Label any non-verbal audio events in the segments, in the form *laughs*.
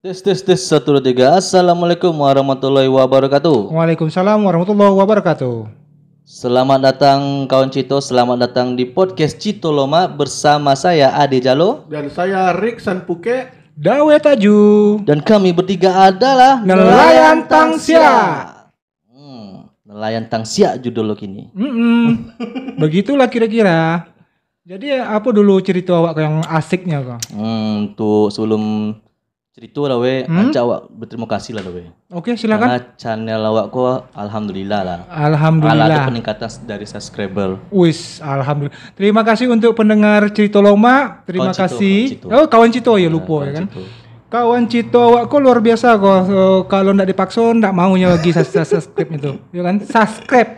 Tes tes tes satu dua tiga. Assalamualaikum warahmatullahi wabarakatuh. Waalaikumsalam warahmatullahi wabarakatuh. Selamat datang kawan Cito, selamat datang di podcast Cito Loma bersama saya Ade Jalo dan saya San Puke. Dawe Taju dan kami bertiga adalah nelayan Tangsia. Hmm, nelayan Tangsia judul lo kini. Mm -mm. *laughs* Begitulah kira-kira. Jadi apa dulu cerita awak yang asiknya kok? Hmm, tuh sebelum Cerita lah weh, hmm? awak berterima kasih lah weh. Oke, okay, silakan. Karena channel awak ko alhamdulillah lah. Alhamdulillah. Ada peningkatan dari subscriber. Wis, alhamdulillah. Terima kasih untuk pendengar Cerita Loma. Terima kawan kasih. Cito, kawan Cito. Oh, kawan Cito ya iya, lupa ya kan. Cito. Kawan Cito awak ko luar biasa kok. Eh, kalau ndak dipaksa ndak maunya lagi subscribe itu. Ya kan? Subscribe.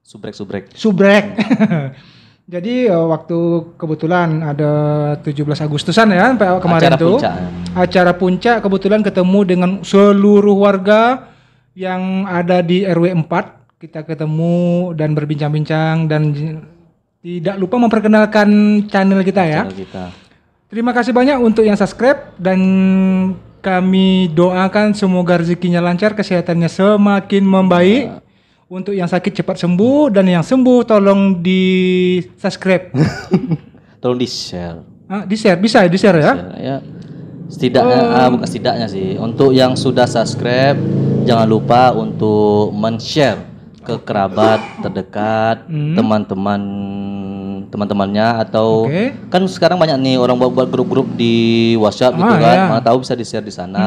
Subrek subrek. Subrek. Hmm. *laughs* Jadi eh, waktu kebetulan ada 17 Agustusan ya kemarin acara tuh. Puncak. Acara puncak kebetulan ketemu dengan seluruh warga yang ada di RW 4. Kita ketemu dan berbincang-bincang dan tidak lupa memperkenalkan channel kita ya. Channel kita. Terima kasih banyak untuk yang subscribe dan kami doakan semoga rezekinya lancar, kesehatannya semakin membaik. Ya untuk yang sakit cepat sembuh dan yang sembuh tolong di subscribe. *laughs* tolong di share. Ah, di share bisa di share ya. Share, ya? ya. Setidaknya um, ah, bukan setidaknya sih. Untuk yang sudah subscribe jangan lupa untuk men-share ke kerabat terdekat, hmm. teman-teman hmm teman-temannya atau okay. kan sekarang banyak nih orang buat buat grup-grup di WhatsApp gitu ah, gitu kan, iya. mana tahu bisa di share di sana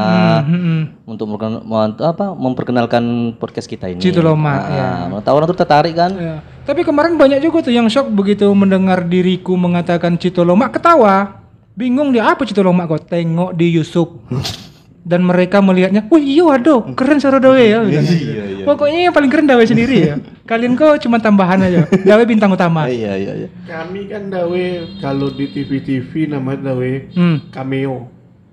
hmm, hmm, hmm. untuk apa memperkenalkan podcast kita ini. Cito loma, nah, ya. Mana tahu orang tuh tertarik kan. Ya. Tapi kemarin banyak juga tuh yang shock begitu mendengar diriku mengatakan Citoloma ketawa. Bingung dia apa Cito Citoloma kok tengok di Yusuf. *laughs* dan mereka melihatnya, wah oh iya waduh, keren Sarodawe ya. Iya, iya, iya. Iya, iya. Pokoknya yang paling keren Dawe sendiri ya. *laughs* Kalian kok cuma tambahan aja. Dawe bintang utama. *laughs* Iya iya iya. Kami kan Dawe kalau di TV-TV namanya Dawe hmm. cameo.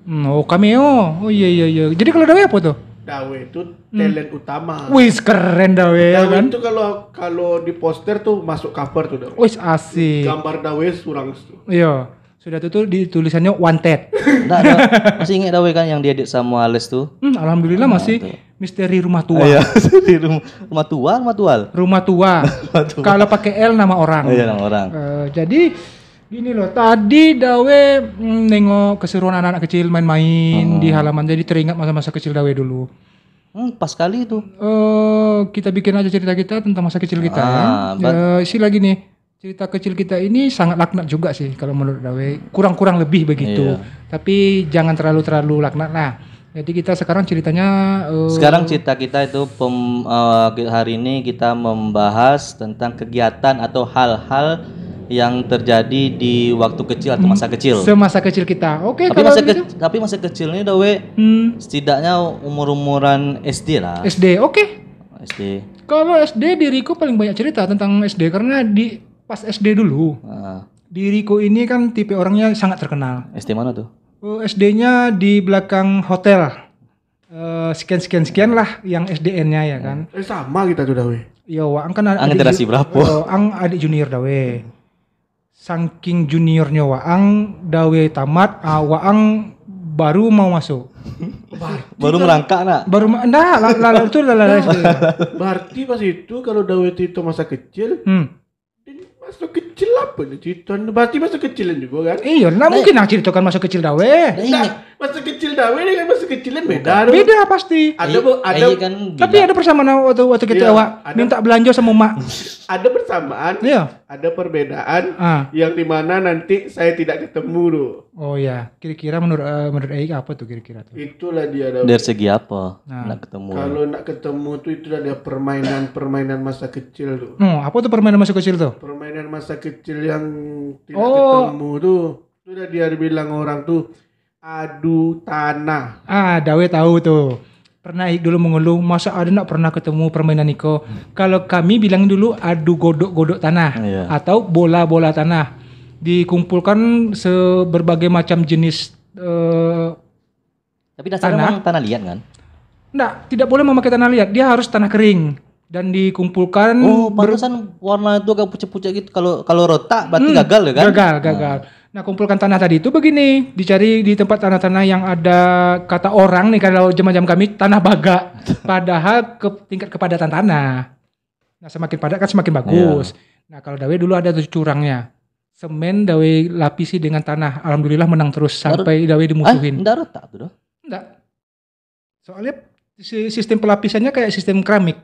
Hmm, oh cameo. Oh iya iya iya. Jadi kalau Dawe apa tuh? Dawe itu hmm. talent hmm. utama. Wis keren Dawe, ya Dawe kan? itu kalau kalau di poster tuh masuk cover tuh Dawe. Wis asik. Gambar Dawe surang tuh. Iya. Sudah tuh, tuh ditulisannya wanted. Nah, nah, *laughs* masih ingat Dawe kan yang diedit sama Ales tuh? Hmm, alhamdulillah nah, masih. Tuh Misteri rumah tua. Iya, *laughs* misteri rumah, tua, rumah tua. *laughs* Rumah tua. Kalau pakai L nama orang. Iya, nama orang. Uh, jadi gini loh, tadi Dawe mm, nengok keseruan anak-anak kecil main-main hmm. di oh. halaman. Jadi teringat masa-masa kecil Dawe dulu. Hmm, pas sekali itu. Eh, uh, kita bikin aja cerita kita tentang masa kecil kita. Ya. Ah, ya. Uh, isi lagi nih. Cerita kecil kita ini sangat laknat juga sih kalau menurut Dawe. Kurang-kurang lebih begitu. Iya. Tapi jangan terlalu-terlalu laknat lah. Jadi kita sekarang ceritanya uh, Sekarang cerita kita itu pem, uh, hari ini kita membahas tentang kegiatan atau hal-hal yang terjadi di waktu kecil atau masa hmm, kecil. Semasa kecil kita. Oke, okay, tapi kalau masa gitu. ke, tapi masa kecilnya udah we hmm. setidaknya umur-umuran SD lah. SD. Oke. Okay. SD. Kalau SD diriku paling banyak cerita tentang SD karena di pas SD dulu. Uh. Diriku ini kan tipe orangnya sangat terkenal. SD mana tuh? Eh, SD-nya di belakang hotel. sekian sekian sekian sekian lah yang SDN-nya ya kan. Eh sama kita tuh dawe. Iya, ang kan ada generasi berapa? Uh, ang adik junior dawe. Saking juniornya wa ang dawe tamat, uh, ang baru mau masuk. Berarti baru kan, merangkak nak. Baru enggak lah lalu itu lah Berarti pas itu kalau dawe itu masa kecil, hmm. masa kecil kecil apa nih cerita Nubati masa kecil juga kan? Iya, nah mungkin nak ceritakan masa kecil dah weh. Nah, masa kecil dah dawe dengan masa kecilnya beda Bukan. beda pasti ada Ay, iya, ada iya kan gila. tapi ada persamaan waktu waktu kita iya, awak ada, minta belanja sama mak *laughs* ada persamaan iya ada perbedaan ah. yang dimana nanti saya tidak ketemu tuh oh ya kira-kira menurut uh, menurut Eik apa tuh kira-kira tuh itulah dia ada dari segi apa nah. nak ketemu kalau nak ketemu tuh itu ada permainan permainan masa kecil tuh hmm, apa tuh permainan masa kecil tuh permainan masa kecil yang tidak oh. ketemu tuh sudah dia bilang orang tuh Adu tanah. Ah, Dawe tahu tuh. Pernah dulu mengeluh, masa ada nak pernah ketemu permainan Niko? Kalau kami bilang dulu adu godok-godok tanah yeah. Iya. atau bola-bola tanah. Dikumpulkan seberbagai macam jenis uh, tapi dasarnya tanah, tanah liat kan? Enggak, tidak boleh memakai tanah liat. Dia harus tanah kering dan dikumpulkan. Oh, warna itu agak pucat-pucat gitu. Kalau kalau retak berarti hmm, gagal ya kan? Gagal, ah. gagal. Hmm. Nah, kumpulkan tanah tadi itu begini, dicari di tempat tanah-tanah yang ada kata orang nih kalau jam-jam kami tanah baga. Padahal ke tingkat kepadatan tanah. Nah, semakin padat kan semakin bagus. Yeah. Nah, kalau Dawe dulu ada tuh curangnya. Semen Dawe lapisi dengan tanah. Alhamdulillah menang terus sampai Dawe dimusuhin. Eh, enggak retak tuh dong. Enggak. Soalnya sistem pelapisannya kayak sistem keramik.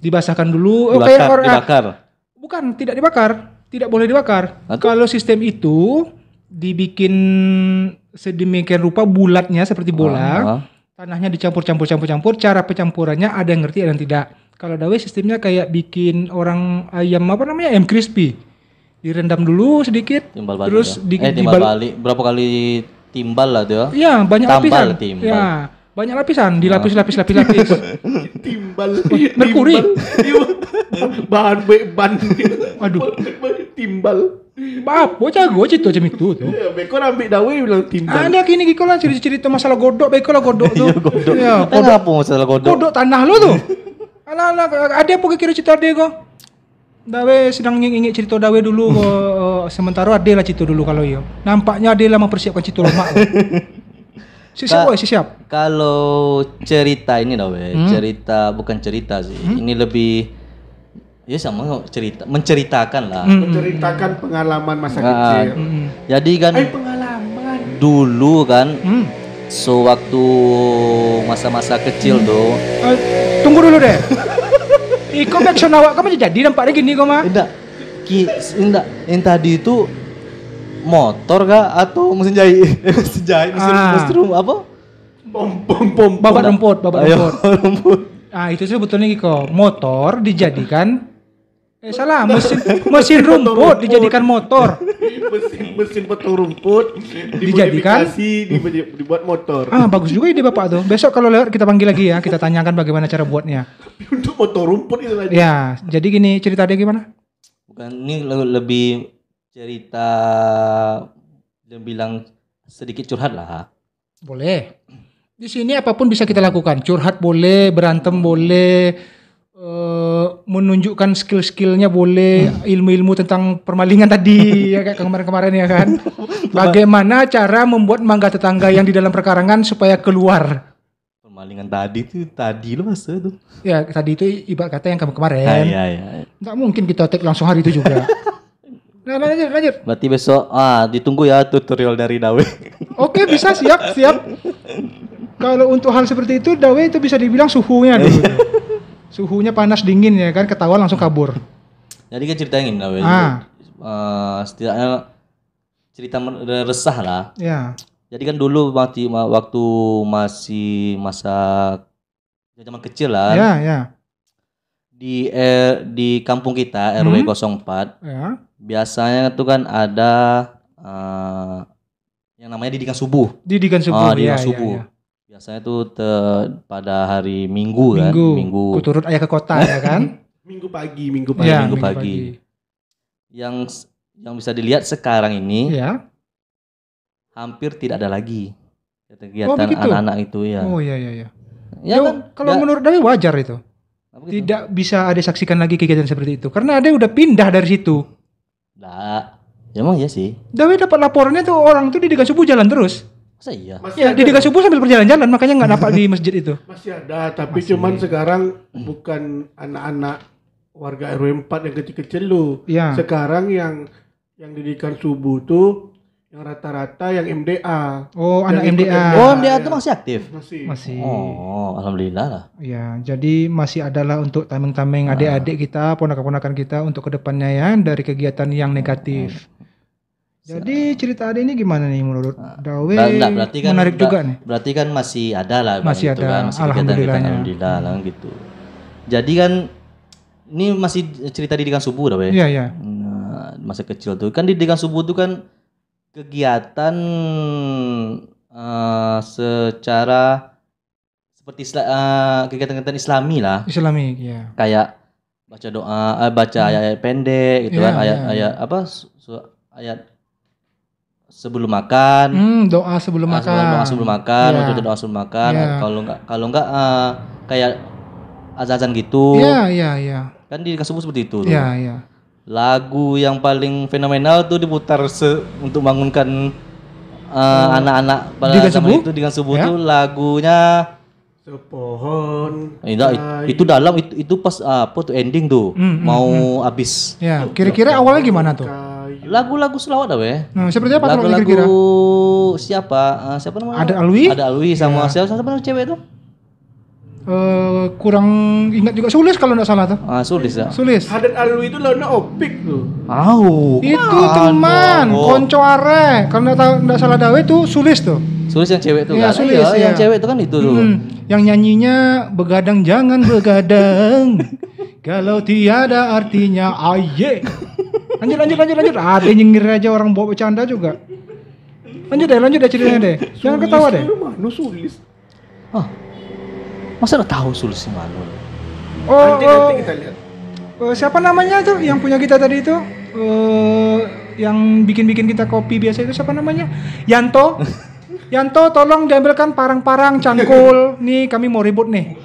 Dibasahkan dulu, dibakar, oh, kayak dibakar. Bukan, tidak dibakar tidak boleh dibakar. Atau? Kalau sistem itu dibikin sedemikian rupa bulatnya seperti bola, -huh. Ah, ah. tanahnya dicampur-campur-campur-campur, cara pencampurannya ada yang ngerti ada yang tidak. Kalau Dawe sistemnya kayak bikin orang ayam apa namanya ayam crispy, direndam dulu sedikit, timbal balik terus ya. di, eh, balik berapa kali timbal lah dia? Ya? Iya banyak kan? Timbal. Ya banyak lapisan, dilapis lapis lapis lapis. *laughs* timbal, *laughs* merkuri. *laughs* Bahan ban. Aduh. Timbal. bocah gue cerita macam itu tuh. Iya, beko ambil dawe bilang timbal. Ada kini kiko lah cerita-cerita masalah godok, beko lah godok tuh. Iya, godok. Ya, godok apa masalah godok? Godok tanah lu tuh. Alah, alah, ada apa kira cerita dia kok? Dawe sedang ingin cerita Dawe dulu uh, sementara ada lah cerita dulu kalau yo. Iya. Nampaknya ada lah mempersiapkan cerita lemak siap, woy, siap. Kalau cerita ini dong, hmm? cerita bukan cerita sih. Hmm? Ini lebih ya sama cerita, menceritakan lah. Hmm. Menceritakan pengalaman masa nah, kecil. Hmm. Jadi kan Ay, eh, pengalaman. Dulu kan hmm. so waktu masa-masa kecil hmm. do. Eh, tunggu dulu deh. *laughs* Iko action awak kamu jadi nampaknya gini kok mah. Tidak. Ki, tidak Yang tadi itu motor gak atau mesin jahit? *laughs* Eh, mesin jahit, mesin ah. mesin apa? Pom pom pom. bapak rumput, bapak *laughs* rumput. Ah itu sebetulnya Kiko, motor dijadikan Eh salah, *laughs* mesin mesin rumput dijadikan motor. mesin mesin betul rumput dijadikan dibuat motor. Ah, bagus juga ide Bapak tuh. Besok kalau lewat kita panggil lagi ya, kita tanyakan bagaimana cara buatnya. Untuk motor rumput itu lagi. Ya, jadi gini cerita dia gimana? Bukan ini lebih cerita dan bilang sedikit curhat lah. Boleh. Di sini apapun bisa kita lakukan. Curhat boleh, berantem boleh, uh, menunjukkan skill-skillnya boleh, ilmu-ilmu tentang permalingan tadi *laughs* ya kayak kemarin-kemarin ya kan. *laughs* Bagaimana cara membuat mangga tetangga yang di dalam perkarangan supaya keluar? Permalingan tadi itu tadi lo masa itu. Ya, tadi itu ibarat kata yang kamu kemarin. Ah, iya, iya, iya. mungkin kita take langsung hari itu juga. *laughs* Nah, nah, lanjut, lanjut. Berarti besok ah ditunggu ya tutorial dari Dawe. *laughs* Oke, bisa siap, siap. Kalau untuk hal seperti itu Dawe itu bisa dibilang suhunya dulu. Iya. suhunya panas dingin ya kan ketawa langsung kabur. Jadi kan ceritain Dawe. Ah. Uh, setidaknya cerita resah lah. Ya. Jadi kan dulu waktu waktu masih masa ya zaman kecil lah. Ya, ya di eh, di kampung kita RW hmm? 04 ya. biasanya itu kan ada uh, yang namanya didikan subuh didikan subuh oh, ya, didikan ya, subuh ya, ya. biasanya itu pada hari minggu, minggu kan minggu turut ayah ke kota ya kan *laughs* minggu pagi minggu ya, pagi ya, minggu, minggu pagi. pagi yang yang bisa dilihat sekarang ini ya. hampir tidak ada lagi oh, kegiatan anak-anak oh, anak itu ya oh iya iya ya, ya, ya, ya kan, kalau ya, menurut Dewi wajar itu Gitu? tidak bisa ada saksikan lagi kegiatan seperti itu karena ada udah pindah dari situ. Nah, ya emang ya sih. Dawe dapat laporannya tuh orang tuh di dekat subuh jalan terus. Masa iya? Masih ya, ada. di dekat subuh sambil berjalan-jalan makanya nggak dapat di masjid itu. *laughs* Masih ada, tapi Masih. cuman sekarang bukan anak-anak warga RW 4 yang kecil-kecil lu. Ya. Sekarang yang yang didikan subuh tuh yang rata-rata yang MDA. Oh, anak MDA. Oh, MDA itu masih aktif? Masih. Masih. Oh, alhamdulillah lah. Ya, jadi masih adalah untuk tameng-tameng nah. adik-adik kita, ponakan-ponakan kita untuk kedepannya ya dari kegiatan yang negatif. Jadi cerita ada ini gimana nih menurut Dawei Nah, berarti kan menarik juga nih. Berarti kan masih ada lah masih gitu ada. Kan, masih alhamdulillah. Kita, ya. alhamdulillah lah gitu. Jadi kan ini masih cerita di didikan subuh Dawei Iya, iya. Nah, masa kecil tuh kan di didikan subuh tuh kan kegiatan uh, secara seperti uh, kegiatan-kegiatan Islami lah. Islami, ya. Kayak baca doa, uh, baca hmm. ayat-ayat pendek gitu yeah, kan, ayat-ayat yeah. Iya. apa? Su, su, ayat sebelum makan. Hmm, doa sebelum makan. Sebelum, iya. doa sebelum makan, yeah. waktu doa sebelum makan. Yeah. Kalau nggak kalau nggak uh, kayak azan-azan gitu. Iya, yeah, iya, yeah, iya. Yeah. Kan di kasus seperti itu. Iya, yeah, iya. Yeah lagu yang paling fenomenal tuh diputar se untuk bangunkan eh, oh. anak-anak uh, hmm. pada dengan subuh? itu dengan subuh ya? tuh lagunya Sepohon. Eh, itu dalam itu, itu pas ah, apa tuh ending tuh hmm, hmm mau hmm. habis. Ya, kira-kira awalnya gimana hmm, tuh? Lagu-lagu selawat apa ya? Nah, seperti apa lagu-lagu siapa? Ah, siapa namanya? Ada Alwi? Ada Alwi sama ya. siapa, siapa namanya cewek tuh? Uh, kurang ingat juga sulis kalau nggak salah tuh. Ah, sulis ya. Sulis. Hadat Alwi itu no Opik tuh. wow. Itu teman, oh. konco are. Kalau nggak nggak salah Dawe tuh sulis tuh. Sulis yang cewek tuh. Ya, kan? sulis. Ya, Yang cewek itu kan itu hmm. Yang nyanyinya begadang jangan begadang. *laughs* kalau tiada artinya aye. Lanjut lanjut lanjut lanjut. Ada ah, nyengir aja orang bawa bercanda juga. Lanjut deh, lanjut deh ceritanya deh. Jangan ketawa deh. sulis? Ah. Masa udah tahu solusi malu. Oh, oh, nanti kita lihat. Uh, siapa namanya tuh yang punya kita tadi itu? Uh, yang bikin-bikin kita kopi biasa itu siapa namanya? Yanto. *laughs* Yanto tolong diambilkan parang-parang cangkul. *laughs* Nih kami mau ribut nih.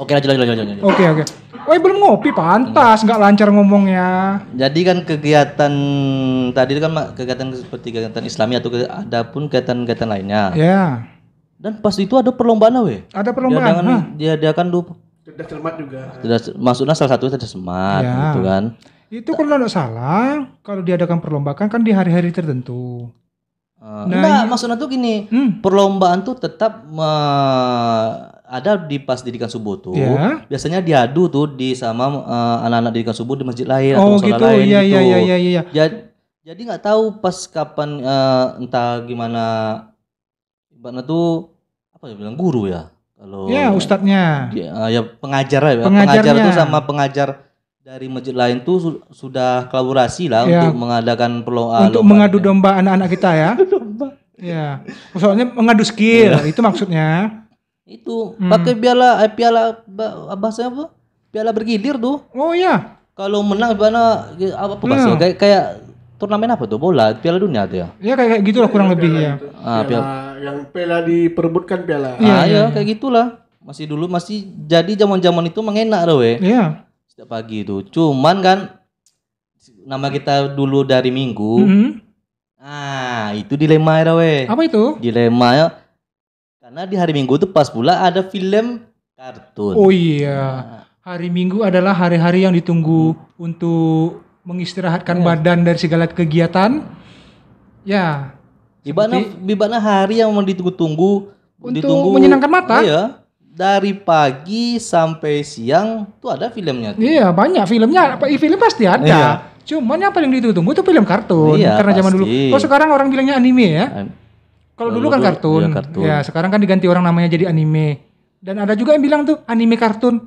Oke lanjut lanjut lanjut. lanjut. Oke oke. Woi belum ngopi pantas nggak lancar ngomongnya. Jadi kan kegiatan tadi kan kegiatan seperti kegiatan Islami atau ada pun kegiatan-kegiatan lainnya. Ya. Yeah dan pas itu ada perlombaan weh. Ada perlombaan. Dia, dengan, dia, dia kan dulu. Cerdas cermat juga. Cerdas, maksudnya salah satu cerdas cermat ya. gitu kan. Itu kalau tidak salah, kalau diadakan perlombaan kan di hari-hari tertentu. Uh, nah, enggak, iya. maksudnya tuh gini, hmm. perlombaan tuh tetap uh, ada di pas didikan subuh tuh. Yeah. Biasanya diadu tuh di sama anak eh, anak-anak didikan subuh di masjid lain oh, atau gitu. lain iya, gitu. Iya, iya, iya, iya. Jadi nggak tahu pas kapan uh, entah gimana Mbak Natu apa ya bilang guru ya? Kalau Ya, ustadznya. Ya, ya pengajar ya. Pengajar itu sama pengajar dari masjid lain tuh sudah kolaborasi lah ya. untuk mengadakan perlombaan ah, untuk mengadu gitu. domba anak-anak kita ya. domba. Ya. Soalnya mengadu skill ya. itu maksudnya. Itu hmm. pakai piala eh, piala bahasanya apa? Piala bergilir tuh. Oh iya. Kalau menang gimana apa apa ya. kayak kayak turnamen apa tuh bola piala dunia tuh ya. Ya kayak, kayak gitu lah kurang iya, ya, lebih ya. Ah, piala yang piala diperebutkan piala. Iya, ah, iya, iya, kayak gitulah. Masih dulu masih jadi zaman-zaman itu mengenak loh, Iya. Setiap pagi itu. Cuman kan nama kita dulu dari Minggu. Mm -hmm. Ah, itu dilema ya, weh. Apa itu? Dilema ya. Karena di hari Minggu itu pas pula ada film kartun. Oh iya. Nah. Hari Minggu adalah hari-hari yang ditunggu hmm. untuk mengistirahatkan yeah. badan dari segala kegiatan. Ya, Bibana, bibana hari yang mau ditunggu-tunggu untuk ditunggu, menyenangkan mata. Iya. Dari pagi sampai siang tuh ada filmnya. Tuh. Iya, banyak filmnya. Apa film pasti ada. Iya. Cuman yang paling ditunggu itu film kartun iya, karena zaman dulu. Kalau oh, sekarang orang bilangnya anime ya. Kalau dulu kan kartun. Iya, kartun. Ya, sekarang kan diganti orang namanya jadi anime. Dan ada juga yang bilang tuh anime kartun.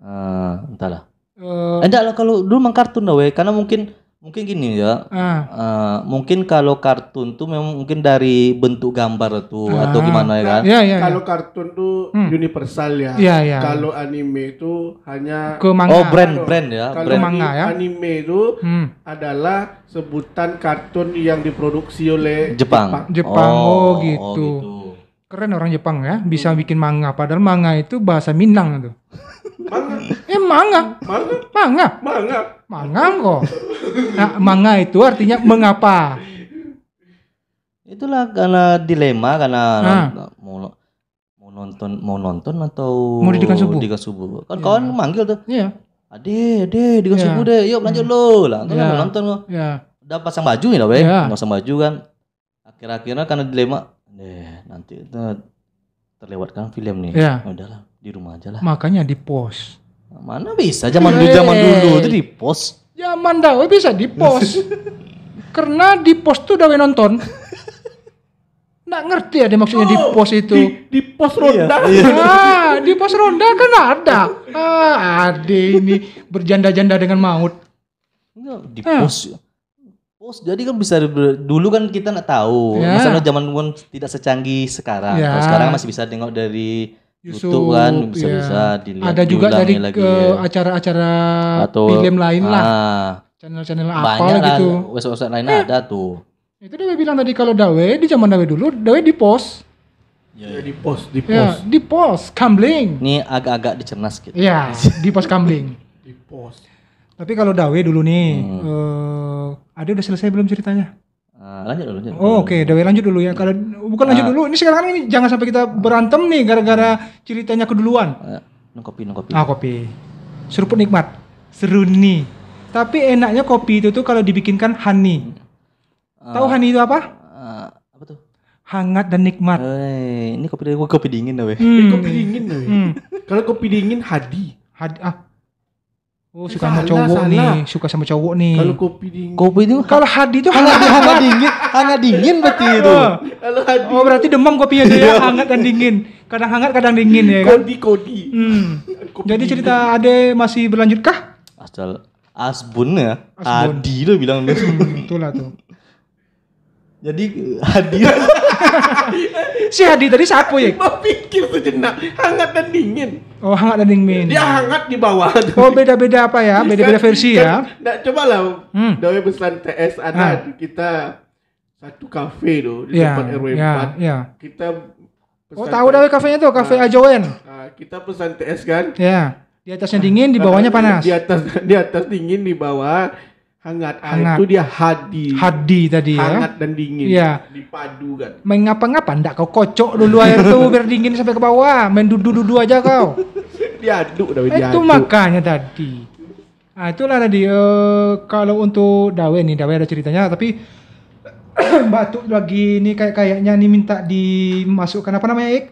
Uh, entahlah. Uh, Enggak lah kalau dulu mang kartun dah we, karena mungkin Mungkin gini ya, uh. uh, mungkin kalau kartun tuh memang mungkin dari bentuk gambar tuh uh. atau ah. gimana ya kan? Ya, ya, ya, kalau kartun tuh hmm. universal ya. ya, ya. Kalau anime itu hanya ke manga. Oh brand brand ya. brand. manga ya. Anime itu hmm. adalah sebutan kartun yang diproduksi oleh Jepang. Jepang, Jepang. Oh, oh, oh gitu. oh gitu. Keren orang Jepang ya, bisa hmm. bikin manga. Padahal manga itu bahasa Minang tuh. Manga. Eh manga. Manga. Manga. Manga. Manga kok. Nah, manga itu artinya mengapa. Itulah karena dilema karena nah. mau mau nonton mau nonton atau mau didikan subuh. Dekat subuh. Kan yeah. kawan manggil tuh. Iya. Yeah. Ade, ade, didikan yeah. subuh iya. deh. Yuk lanjut hmm. lo. Lah, kan mau iya. nonton lo. Iya. Yeah. Udah pasang baju ya, Bang. Yeah. Pasang baju kan. Akhir-akhirnya karena dilema, deh nanti itu terlewatkan film nih. Ya. ya. udahlah, di rumah aja lah. Makanya di pos. Mana bisa zaman dulu eh. zaman dulu itu di pos. Zaman dah bisa di pos. *laughs* Karena di pos tuh udah nonton. Nggak ngerti ada maksudnya oh, di pos itu. Di, di pos ronda. Iya, iya. *laughs* Ah, di pos ronda kan ada. Ah, ade ini berjanda-janda dengan maut. Di ah. pos. Oh, jadi kan bisa dulu kan kita nggak tahu. Yeah. Misalnya zaman pun tidak secanggih sekarang. Yeah. Kalau sekarang masih bisa tengok dari YouTube, YouTube kan bisa bisa yeah. dilihat. Ada juga dari lagi, ke acara-acara ya. film lain ah, lah. Channel-channel apa gitu. Website lain eh, ada tuh. Itu dia bilang tadi kalau Dawe di zaman Dawe dulu, Dawe di pos. Ya, ya. di pos, di ya, pos. Ya, di pos, kambling. Ini agak-agak dicernas gitu. Iya, di pos kambling. di pos. Tapi kalau Dawe dulu nih, hmm. uh, Ade udah selesai belum ceritanya? Uh, lanjut dulu. Lanjut. Oh, Oke, okay. Dawe lanjut dulu ya. Kalau bukan uh, lanjut ah. dulu, ini sekarang ini jangan sampai kita berantem nih gara-gara ceritanya keduluan. Uh, ah, no kopi, kopi. Ah kopi. Seruput nikmat, seruni. Tapi enaknya kopi itu tuh kalau dibikinkan honey. Uh, Tahu honey itu apa? Uh, apa tuh? Hangat dan nikmat. Hey, eh, ini kopi dari kopi dingin Dawe. Hmm. kopi dingin Dawe. Hmm. kalau kopi dingin hadi. Hadi ah Oh, eh, suka sama cowok sana. nih, suka sama cowok nih. Kalau kopi dingin. Kopi itu kalau hadi itu hangat hangat dingin, hangat dingin berarti *laughs* itu. Oh. Kalau hadi. Oh, berarti demam kopinya dia hangat dan dingin. Kadang hangat, kadang dingin ya kan? Kodi kodi. Hmm. *laughs* Kopi Jadi cerita Ade masih berlanjut kah? Asal Asbun ya. Asbun. Adi lo bilang lu. Hmm, itulah tuh. *laughs* Jadi Adi si Hadi tadi sapu ya? Mau pikir sejenak, hangat dan dingin. Oh, hangat dan dingin. Dia hangat di bawah. Oh, beda-beda apa ya? Beda-beda versi ya? kan, ya? Kan, Nggak coba lah, hmm. Dawei pesan TS ada ah. kita satu kafe tuh di yeah, tempat RW yeah, ya, 4. Yeah. Kita Oh, tahu Dawei kafenya tuh, kafe nah, Ajoen. Nah, kita pesan TS kan? Ya. Yeah. Di atasnya dingin, di ah, bawahnya panas. Di atas *laughs* di atas dingin, di bawah hangat. Air itu dia hadi. Hadi tadi hangat ya. Hangat dan dingin. Iya. Dipadu kan. Main ngapa-ngapa ndak kau kocok dulu air itu biar dingin sampai ke bawah. Main dudu-dudu aja kau. *laughs* diaduk dah diaduk. Itu makanya tadi. Nah, itulah tadi uh, kalau untuk Dawe nih, Dawe ada ceritanya tapi *coughs* batuk lagi ini kayak kayaknya nih minta dimasukkan apa namanya, Ik?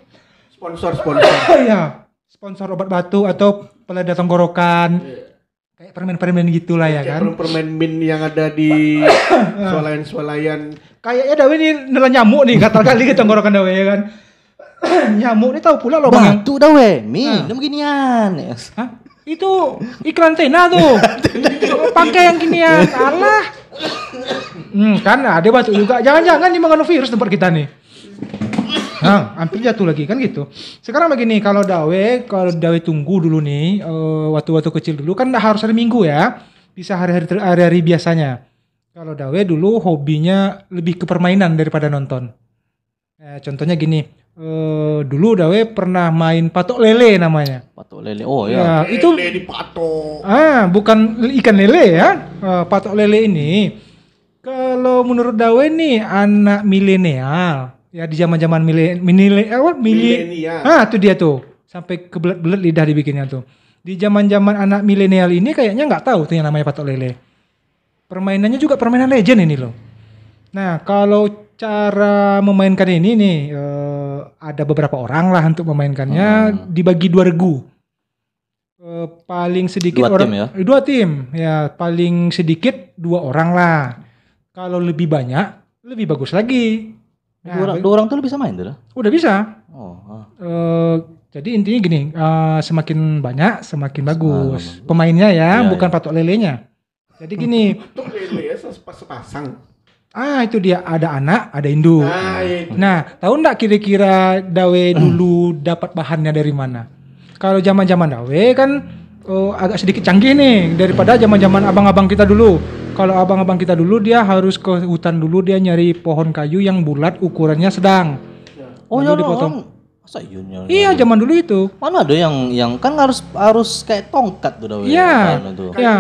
Sponsor sponsor. Iya. *coughs* sponsor obat batuk atau peledah tenggorokan. Ya kayak permen-permen gitulah ya, kan permen-permen yang ada di *coughs* swalayan-swalayan kayaknya Dawe ini nelan nyamuk nih kata kali kita ngorokan Dawe ya kan *coughs* nyamuk ini tahu pula loh ya? batu yang... Dawe minum nah. ginian Hah? itu iklan Tena tuh *laughs* pakai yang ginian alah hmm, kan ada batu juga jangan-jangan ini virus tempat kita nih Nah, hampir jatuh lagi kan gitu. Sekarang begini, kalau dawe, kalau dawe tunggu dulu nih, waktu eh, waktu-waktu kecil dulu kan harus hari minggu ya. Bisa hari-hari hari-hari biasanya. Kalau dawe dulu hobinya lebih ke permainan daripada nonton. Eh, contohnya gini, Uh, dulu Dawe pernah main patok lele namanya. Patok lele, oh iya. ya. ya itu lele di patok. Ah, bukan ikan lele ya. Uh, patok lele ini, kalau menurut Dawe nih anak milenial ya di zaman zaman mili eh apa mili ah itu dia tuh sampai kebelet-belet lidah dibikinnya tuh di zaman zaman anak milenial ini kayaknya nggak tahu tuh yang namanya patok lele permainannya juga permainan legend ini loh nah kalau cara memainkan ini nih uh, ada beberapa orang lah untuk memainkannya hmm. dibagi dua regu uh, paling sedikit dua orang tim ya? dua tim ya paling sedikit dua orang lah kalau lebih banyak lebih bagus lagi Nah, dua, orang, dua orang tuh bisa main tuh? Udah bisa. Oh. Ah. Uh, jadi intinya gini, uh, semakin banyak semakin bagus. bagus. Pemainnya ya, ya bukan ya. patok lelenya. Jadi gini. *laughs* patok lele ya sepasang. Ah itu dia ada anak, ada induk. Nah, iya, tahun nah tahu ndak kira-kira Dawe dulu dapat bahannya dari mana? Kalau zaman-zaman Dawe kan uh, agak sedikit canggih nih daripada zaman-zaman abang-abang kita dulu kalau abang-abang kita dulu dia harus ke hutan dulu dia nyari pohon kayu yang bulat ukurannya sedang. Iya. Oh Lalu iya, ya dipotong. Iya. Masa Iya, zaman dulu itu. Mana ada yang yang kan harus harus kayak tongkat tuh Iya. Kan iya.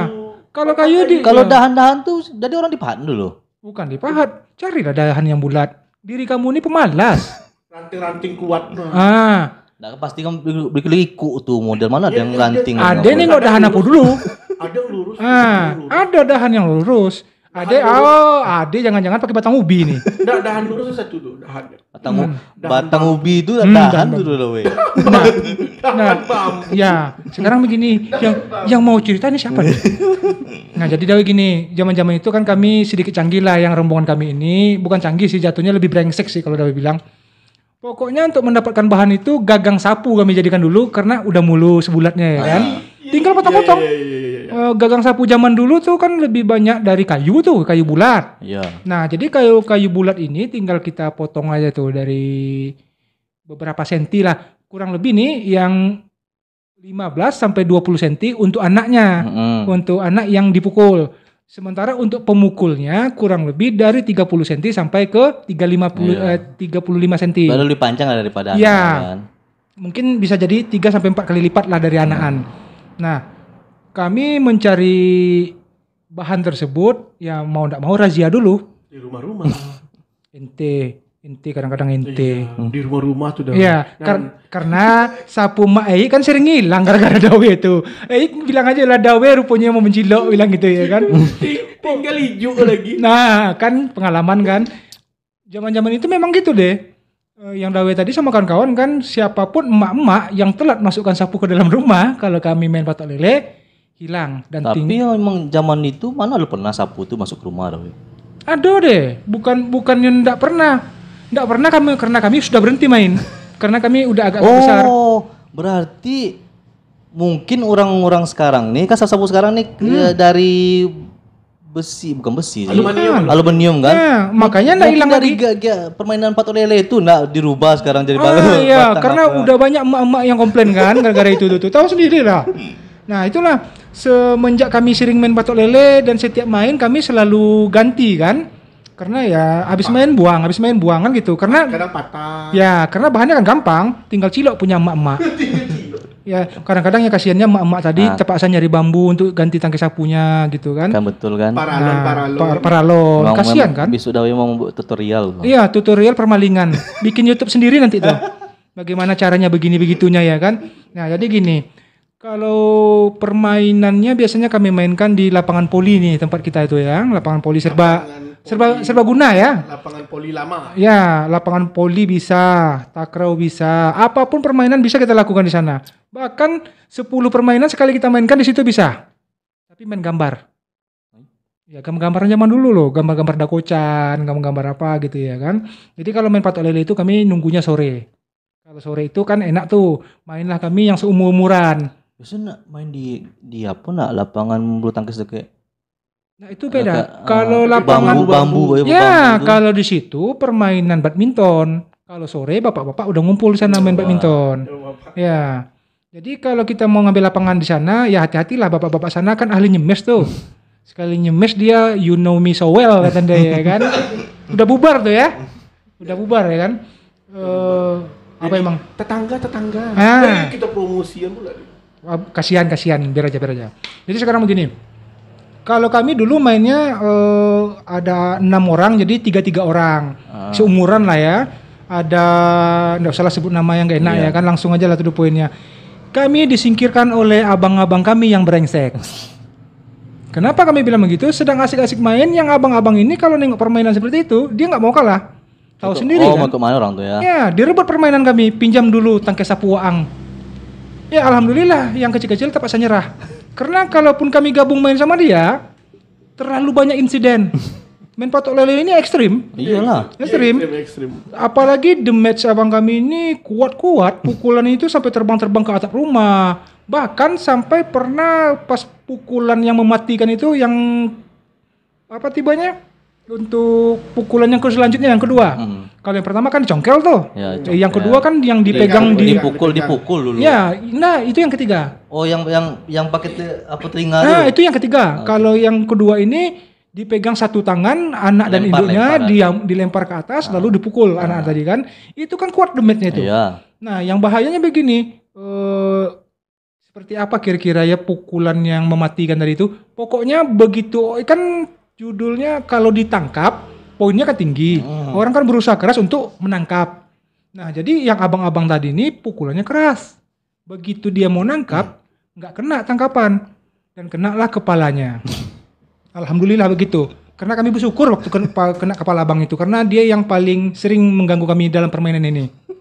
Kalau kayu di Kalau dahan-dahan tuh jadi orang dipahat dulu. Bukan dipahat, carilah dahan yang bulat. Diri kamu ini pemalas. Ranting-ranting kuat. Ah. Nah, pasti kamu beli ikut tuh model mana ada yang ranting. Ada nih nggak dahan aku dulu. *laughs* ada yang lurus, ah, Ada dahan yang lurus. Ade, oh, Ade jangan-jangan pakai batang ubi nih. *laughs* Nah, dahan lurus satu tuh, dahan. Batang, hmm. dahan ubi itu dahan, hmm, dahan, tuh dulu Nah, *laughs* nah, ya, sekarang begini, yang yang mau cerita ini siapa nih? *laughs* Nah, jadi dari gini, zaman-zaman itu kan kami sedikit canggih lah yang rombongan kami ini, bukan canggih sih jatuhnya lebih brengsek sih kalau Dawi bilang. Pokoknya untuk mendapatkan bahan itu gagang sapu kami jadikan dulu karena udah mulu sebulatnya, ya kan. Ah. Tinggal potong-potong. Yeah, yeah, yeah, iya, iya yeah. uh, gagang sapu zaman dulu tuh kan lebih banyak dari kayu tuh, kayu bulat. Iya. Yeah. Nah, jadi kayu-kayu bulat ini tinggal kita potong aja tuh dari beberapa senti lah. Kurang lebih nih yang 15 sampai 20 senti untuk anaknya. Mm -hmm. Untuk anak yang dipukul. Sementara untuk pemukulnya kurang lebih dari 30 cm sampai ke 350 iya. eh, 35 cm. Baru lebih panjang daripada ya, anak kan? Mungkin bisa jadi 3 sampai 4 kali lipat lah dari hmm. anakan. Nah, kami mencari bahan tersebut ya mau tidak mau razia dulu di rumah-rumah ente *laughs* inti kadang-kadang inti ya, di rumah-rumah tuh dah iya kar karena sapu mak Eik kan sering hilang gara-gara dawe itu Eik bilang aja lah dawe rupanya mau mencilok bilang gitu ya kan *laughs* tinggal hijau lagi nah kan pengalaman kan zaman-zaman itu memang gitu deh eh, yang dawe tadi sama kawan-kawan kan siapapun emak-emak yang telat masukkan sapu ke dalam rumah kalau kami main patok lele hilang dan tapi ting- emang zaman itu mana lu pernah sapu tuh masuk rumah dong aduh deh bukan bukan yang tidak pernah tidak pernah kami karena kami sudah berhenti main *laughs* karena kami udah agak oh, besar oh berarti mungkin orang-orang sekarang nih kan sapu sekarang nih hmm. Ya, dari besi bukan besi aluminium ya. aluminium kan ya, makanya nggak hilang dari lagi. permainan patok lele itu ndak dirubah sekarang jadi ah, iya karena apa. udah banyak emak-emak yang komplain kan gara-gara itu tuh tahu sendiri lah hmm. nah itulah semenjak kami sering main batok lele dan setiap main kami selalu ganti kan karena ya habis main buang habis main buangan gitu karena kadang patah ya karena bahannya kan gampang tinggal cilok punya emak-emak *laughs* ya kadang-kadang ya kasihannya emak-emak tadi ah. terpaksa nyari bambu untuk ganti tangki sapunya gitu kan kan betul kan paralon nah, paralon par paralon kasihan kan besok dawe mau membuat tutorial iya tutorial permalingan bikin YouTube sendiri nanti tuh *laughs* bagaimana caranya begini begitunya ya kan nah jadi gini kalau permainannya biasanya kami mainkan di lapangan poli nih tempat kita itu ya, lapangan poli serba poli, serba serba guna ya. Lapangan poli lama. Ya, lapangan poli bisa, takraw bisa, apapun permainan bisa kita lakukan di sana. Bahkan 10 permainan sekali kita mainkan di situ bisa. Tapi main gambar. Ya gambar-gambar zaman dulu loh, gambar-gambar dakocan, gambar-gambar apa gitu ya kan. Jadi kalau main patok lele itu kami nunggunya sore. Kalau sore itu kan enak tuh, mainlah kami yang seumur-umuran biasanya main di di apa nak lapangan bulu tangkis kayak Nah itu beda. Ah, kalau uh, lapangan bambu, bambu, bambu ya bambu kalau di situ permainan badminton. Kalau sore bapak-bapak udah ngumpul di sana main badminton. Ya. Jadi kalau kita mau ngambil lapangan di sana ya hati-hatilah bapak-bapak sana kan ahli nyemes tuh. Sekali nyemes dia you know me so well kata dia ya kan. Udah bubar tuh ya. Udah bubar ya kan. Eh uh, apa emang? Tetangga tetangga. Ah. kita promosian pula kasihan kasihan biar aja biar aja jadi sekarang begini kalau kami dulu mainnya uh, ada enam orang jadi tiga tiga orang uh. seumuran lah ya ada nggak usah sebut nama yang gak enak yeah. ya iya. kan langsung aja lah tuh poinnya kami disingkirkan oleh abang-abang kami yang brengsek Kenapa kami bilang begitu? Sedang asik-asik main, yang abang-abang ini kalau nengok permainan seperti itu, dia nggak mau kalah. Tahu sendiri oh, kan? Oh, mana orang tuh ya? Ya, direbut permainan kami. Pinjam dulu tangkai sapu waang ya alhamdulillah yang kecil-kecil terpaksa nyerah. Karena kalaupun kami gabung main sama dia, terlalu banyak insiden. *laughs* main patok lele ini ekstrim. iya lah, Ya, ekstrim, ekstrim. Apalagi the match abang kami ini kuat-kuat. Pukulan itu sampai terbang-terbang ke atap rumah. Bahkan sampai pernah pas pukulan yang mematikan itu yang apa tibanya untuk pukulan yang selanjutnya yang kedua. Hmm. Kalau yang pertama kan congkel tuh. Ya, congkel. Yang kedua kan yang dipegang di dipukul dipukul dulu. Ya, nah itu yang ketiga. Oh, yang yang yang pakai apa telinga Nah, itu yang ketiga. Oh, Kalau yang kedua ini dipegang satu tangan anak Lempar, dan induknya diam, dilempar ke atas ah. lalu dipukul ah. anak tadi kan. Itu kan kuat demetnya itu. Iya. Nah, yang bahayanya begini, eh seperti apa kira-kira ya pukulan yang mematikan tadi itu? Pokoknya begitu kan judulnya kalau ditangkap poinnya kan Hmm. Orang kan berusaha keras untuk menangkap. Nah, jadi yang abang-abang tadi ini pukulannya keras. Begitu dia mau nangkap, hmm. nggak hmm. kena tangkapan dan kena lah kepalanya. *laughs* Alhamdulillah begitu. Karena kami bersyukur waktu kena, kena kepala abang itu karena dia yang paling sering mengganggu kami dalam permainan ini. *laughs*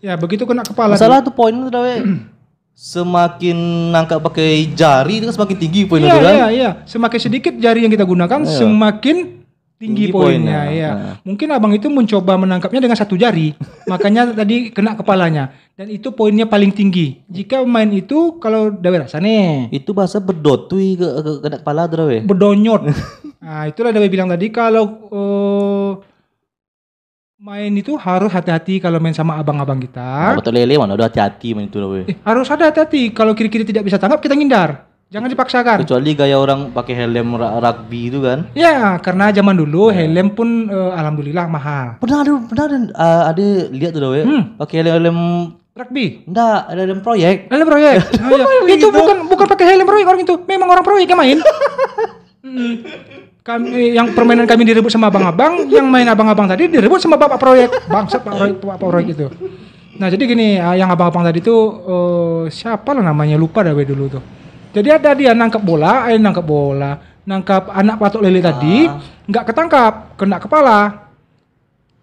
Ya begitu kena kepala. Salah tuh poin udah *clears throat* semakin nangkap pakai jari itu kan semakin tinggi poinnya iya, kan? Iya, iya, Semakin sedikit jari yang kita gunakan, iya. semakin tinggi, tinggi poinnya, poinnya. Iya. Nah. Mungkin abang itu mencoba menangkapnya dengan satu jari, *laughs* makanya tadi kena kepalanya. Dan itu poinnya paling tinggi. Jika main itu kalau dawe berasa nih. Itu bahasa bedot tuh ke, ke, kepala dawe. Bedonyot. *laughs* nah, itulah dawe bilang tadi kalau uh, main itu harus hati-hati kalau main sama abang-abang kita. Ah, betul lele mana udah hati-hati main itu loh. Eh, harus ada hati-hati. Kalau kiri-kiri tidak bisa tangkap kita ngindar. Jangan dipaksakan. Kecuali gaya orang pakai helm rugby itu kan? Ya, karena zaman dulu ya. helm pun uh, alhamdulillah mahal. Pernah ada pernah ada, uh, ada lihat tuh loh. Hmm. Pakai helm, helm rugby. Enggak, ada helm proyek. Helm proyek. *laughs* oh, ya. itu gitu. bukan bukan pakai helm proyek orang itu. Memang orang proyek yang main. *laughs* kami yang permainan kami direbut sama abang-abang, yang main abang-abang tadi direbut sama bapak proyek, bangsat pak proyek, pak proyek itu. Nah jadi gini, ah, yang abang-abang tadi itu uh, eh, siapa lah namanya lupa dah dulu tuh. Jadi ada dia nangkap bola, ayo eh, nangkap bola, nangkap anak patok lele tadi, ah. nggak ah. ketangkap, kena kepala.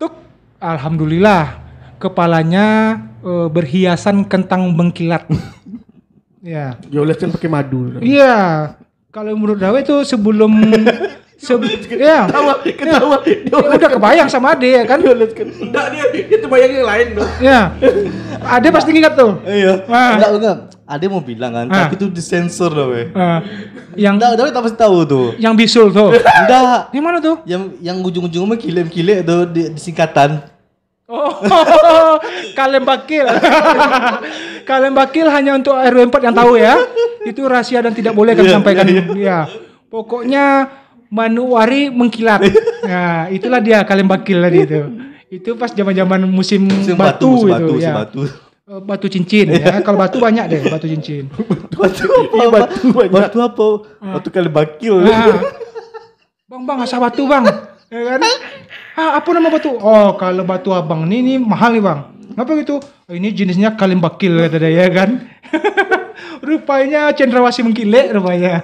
tuh alhamdulillah kepalanya uh, berhiasan kentang bengkilat. *laughs* ya. Dioleskan pakai madu. Iya. Kalau menurut Dawe itu sebelum *laughs* Sebut ya. Ketawa, iya. ketawa. Ya. Dia udah kebayang sama Ade ya kan? Enggak dia, dia tuh bayangin yang lain tuh. Iya. Ade pasti ingat tuh. Iya. Nah. Enggak, enggak. Ade mau bilang kan, nah. tapi itu disensor loh weh. Nah. Yang enggak, tapi pasti tahu tuh. Yang bisul tuh. Enggak. Di mana tuh? Yang yang ujung-ujungnya kilem-kile tuh di, di singkatan. Oh, *laughs* kalem bakil. *laughs* kalem bakil hanya untuk RW 4 yang tahu ya. Itu rahasia dan tidak boleh kami iya, sampaikan. Iya. Ya. Pokoknya Manuwari mengkilat. nah, *laughs* itulah dia kalian bakil tadi itu. Itu pas zaman-zaman musim, musim batu, batu musim itu batu, ya. batu. Eh, batu cincin ya. *laughs* Kalau batu banyak deh, batu cincin. *laughs* batu apa? Iya, batu, banyak. batu apa? Ah. Batu kalem bakil. Nah. bang, bang, asal batu, Bang. ya kan? Ah, apa nama batu? Oh, kalau batu abang ini, ini mahal nih, Bang. Ngapa gitu? Oh, ini jenisnya kalim bakil kata dia ya kan. rupanya cendrawasih mengkilek rupanya.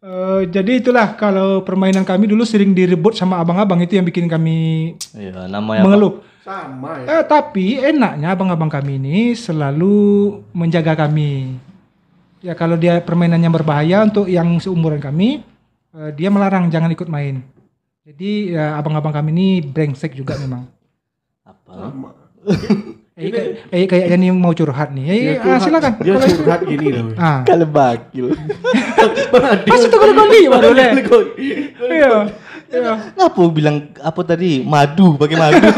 Eh, jadi itulah kalau permainan kami dulu sering direbut sama abang-abang itu yang bikin kami iya, ya, mengeluh. Sama ya. Eh, tapi enaknya abang-abang kami ini selalu menjaga kami. Ya kalau dia permainannya berbahaya untuk yang seumuran kami, uh, dia melarang jangan ikut main. Jadi ya, abang-abang kami ini brengsek juga memang. Apa? *laughs* Eh, kayak, eh iya, kayaknya nih mau curhat nih. Eh, ya, curhat, ah, silakan. Dia curhat gini *laughs* loh. Ah. Kalau bakil. Pas itu kalau kondi baru deh. Iya. Iya. Ngapa bilang apa tadi madu pakai madu? *laughs*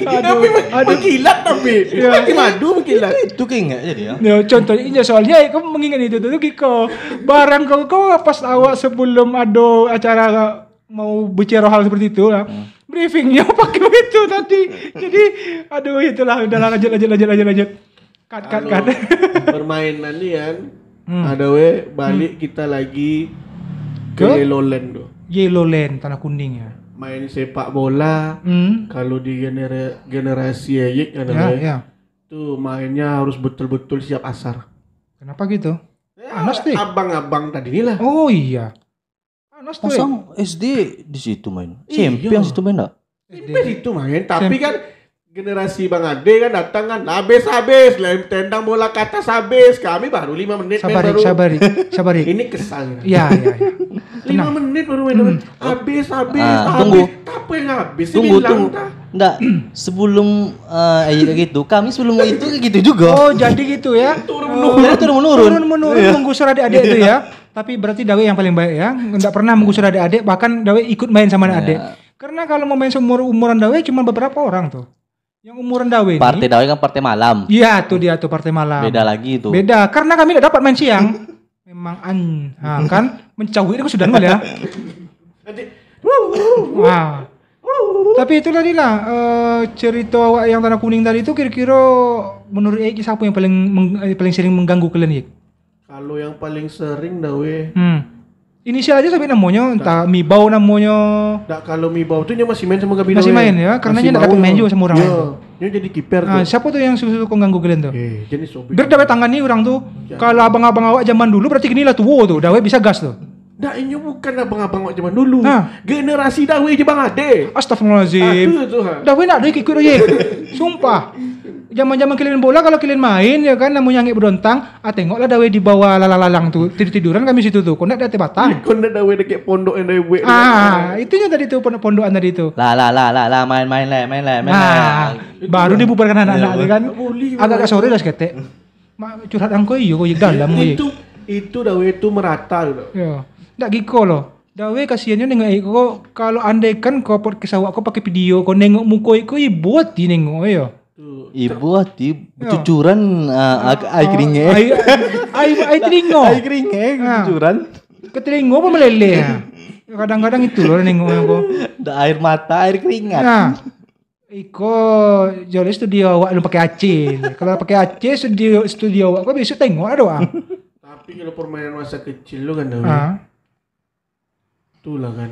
tapi mengkilat tapi pakai madu mengkilat. Itu kayak jadi ya. Ya contohnya soalnya aku mengingat itu tuh kiko gitu. barang kau kau pas awak sebelum ada acara mau bicara hal seperti itu lah. Ya. Hmm. Briefingnya *laughs* pakai itu tadi. Jadi aduh itulah udah lanjut lanjut lanjut lanjut lanjut. kat, kat, kat. Permainan nih kan. Hmm. Ada we balik hmm. kita lagi ke, ke Yellowland tuh. Yellowland tanah kuning ya. Main sepak bola. Hmm. Kalau di gener generasi ya kan ya, ya. Tuh mainnya harus betul-betul siap asar. Kenapa gitu? Ya, Abang-abang tadi lah. Oh iya. Panas tuh. Pasang ya? SD di situ main. SMP iya. yang situ main enggak? SMP iya, situ main, tapi kan generasi Bang Ade kan datang kan habis habis lem tendang bola ke atas habis kami baru lima menit sabari, main baru sabari sabari ini kesal ya ya, ya. lima menit baru main hmm. Oh. habis habis uh, tunggu apa yang habis tunggu bilang, tunggu Nggak, sebelum uh, gitu, kami sebelum itu gitu juga. Oh, jadi gitu ya. Turun menurun. turun menurun. Turun menurun, menurun menggusur adik-adik itu ya. Tapi berarti Dawe yang paling baik ya. Enggak pernah mengusir iya. adik-adik, bahkan Dawe ikut main sama iya. adik. Karena kalau mau main seumur umuran Dawe cuma beberapa orang tuh. Yang umuran Dawe ini. Partai Dawe kan partai malam. Iya, tuh dia tuh partai malam. Beda lagi tuh. Beda, karena kami tidak dapat main siang. Memang an, nah, kan mencawi itu sudah nol ya. Wah. Tapi itu tadi lah uh, cerita awak yang tanah kuning tadi itu kira-kira menurut Eki siapa yang paling meng, eh, paling sering mengganggu kalian Eki? Kalau yang paling sering dawe. Hmm. Inisial aja sampai namanya, entah Mibau namanya. Enggak kalau Mibau tuh masih main sama Gabino. Masih main ya, karena dia dapat main juga sama orang. Iya. jadi kiper tuh. Nah, siapa tuh yang susu kok ganggu kalian tuh? Eh, jadi sobi. Biar dapat tangan nih orang tuh. Ya. Kalau abang-abang awak zaman dulu berarti gini lah tuh, tuh dawe bisa gas tuh. Dah ini bukan abang-abang zaman dulu. Ha. Nah. Generasi dah weh je bang ade. Astagfirullahalazim. Dah weh nak dah ikut *laughs* Sumpah. Zaman-zaman kalian bola kalau kalian main ya kan namanya angin berontang, ah tengoklah dawe di bawah lalalang tuh tidur-tiduran kami situ tuh. Kondak dari batang. Kondak dawe dekat pondok yang dawe. Ah, itunya tadi tuh pondok-pondokan tadi itu. Lah lah lah lah lah main-main lah, main lah, main lah. Baru dibubarkan ya, anak-anak ya, kan. Agak sore dah seketek. Mak curhat angkoi iyo kau dalam Itu itu dawe itu merata tuh. Ya. Ndak giko loh. Dawe kasihannya nengok iko kalau andaikan kau pot kesawa kau pakai video kau nengok muka iko ibu hati nengok yo. Ibu hati cucuran uh, ai keringe. Ai ai ai *laughs* keringe. Ai keringe cucuran. Ah. Keteringo apa meleleh. *laughs* Kadang-kadang itu loh nengok aku. Da air mata, air keringat. Nah. Iko jadi studio awak lu pakai AC. kalau pakai AC studio studio awak kau besok tengok ada ah. Tapi kalau permainan masa kecil lu kan. Ah. Itulah kan.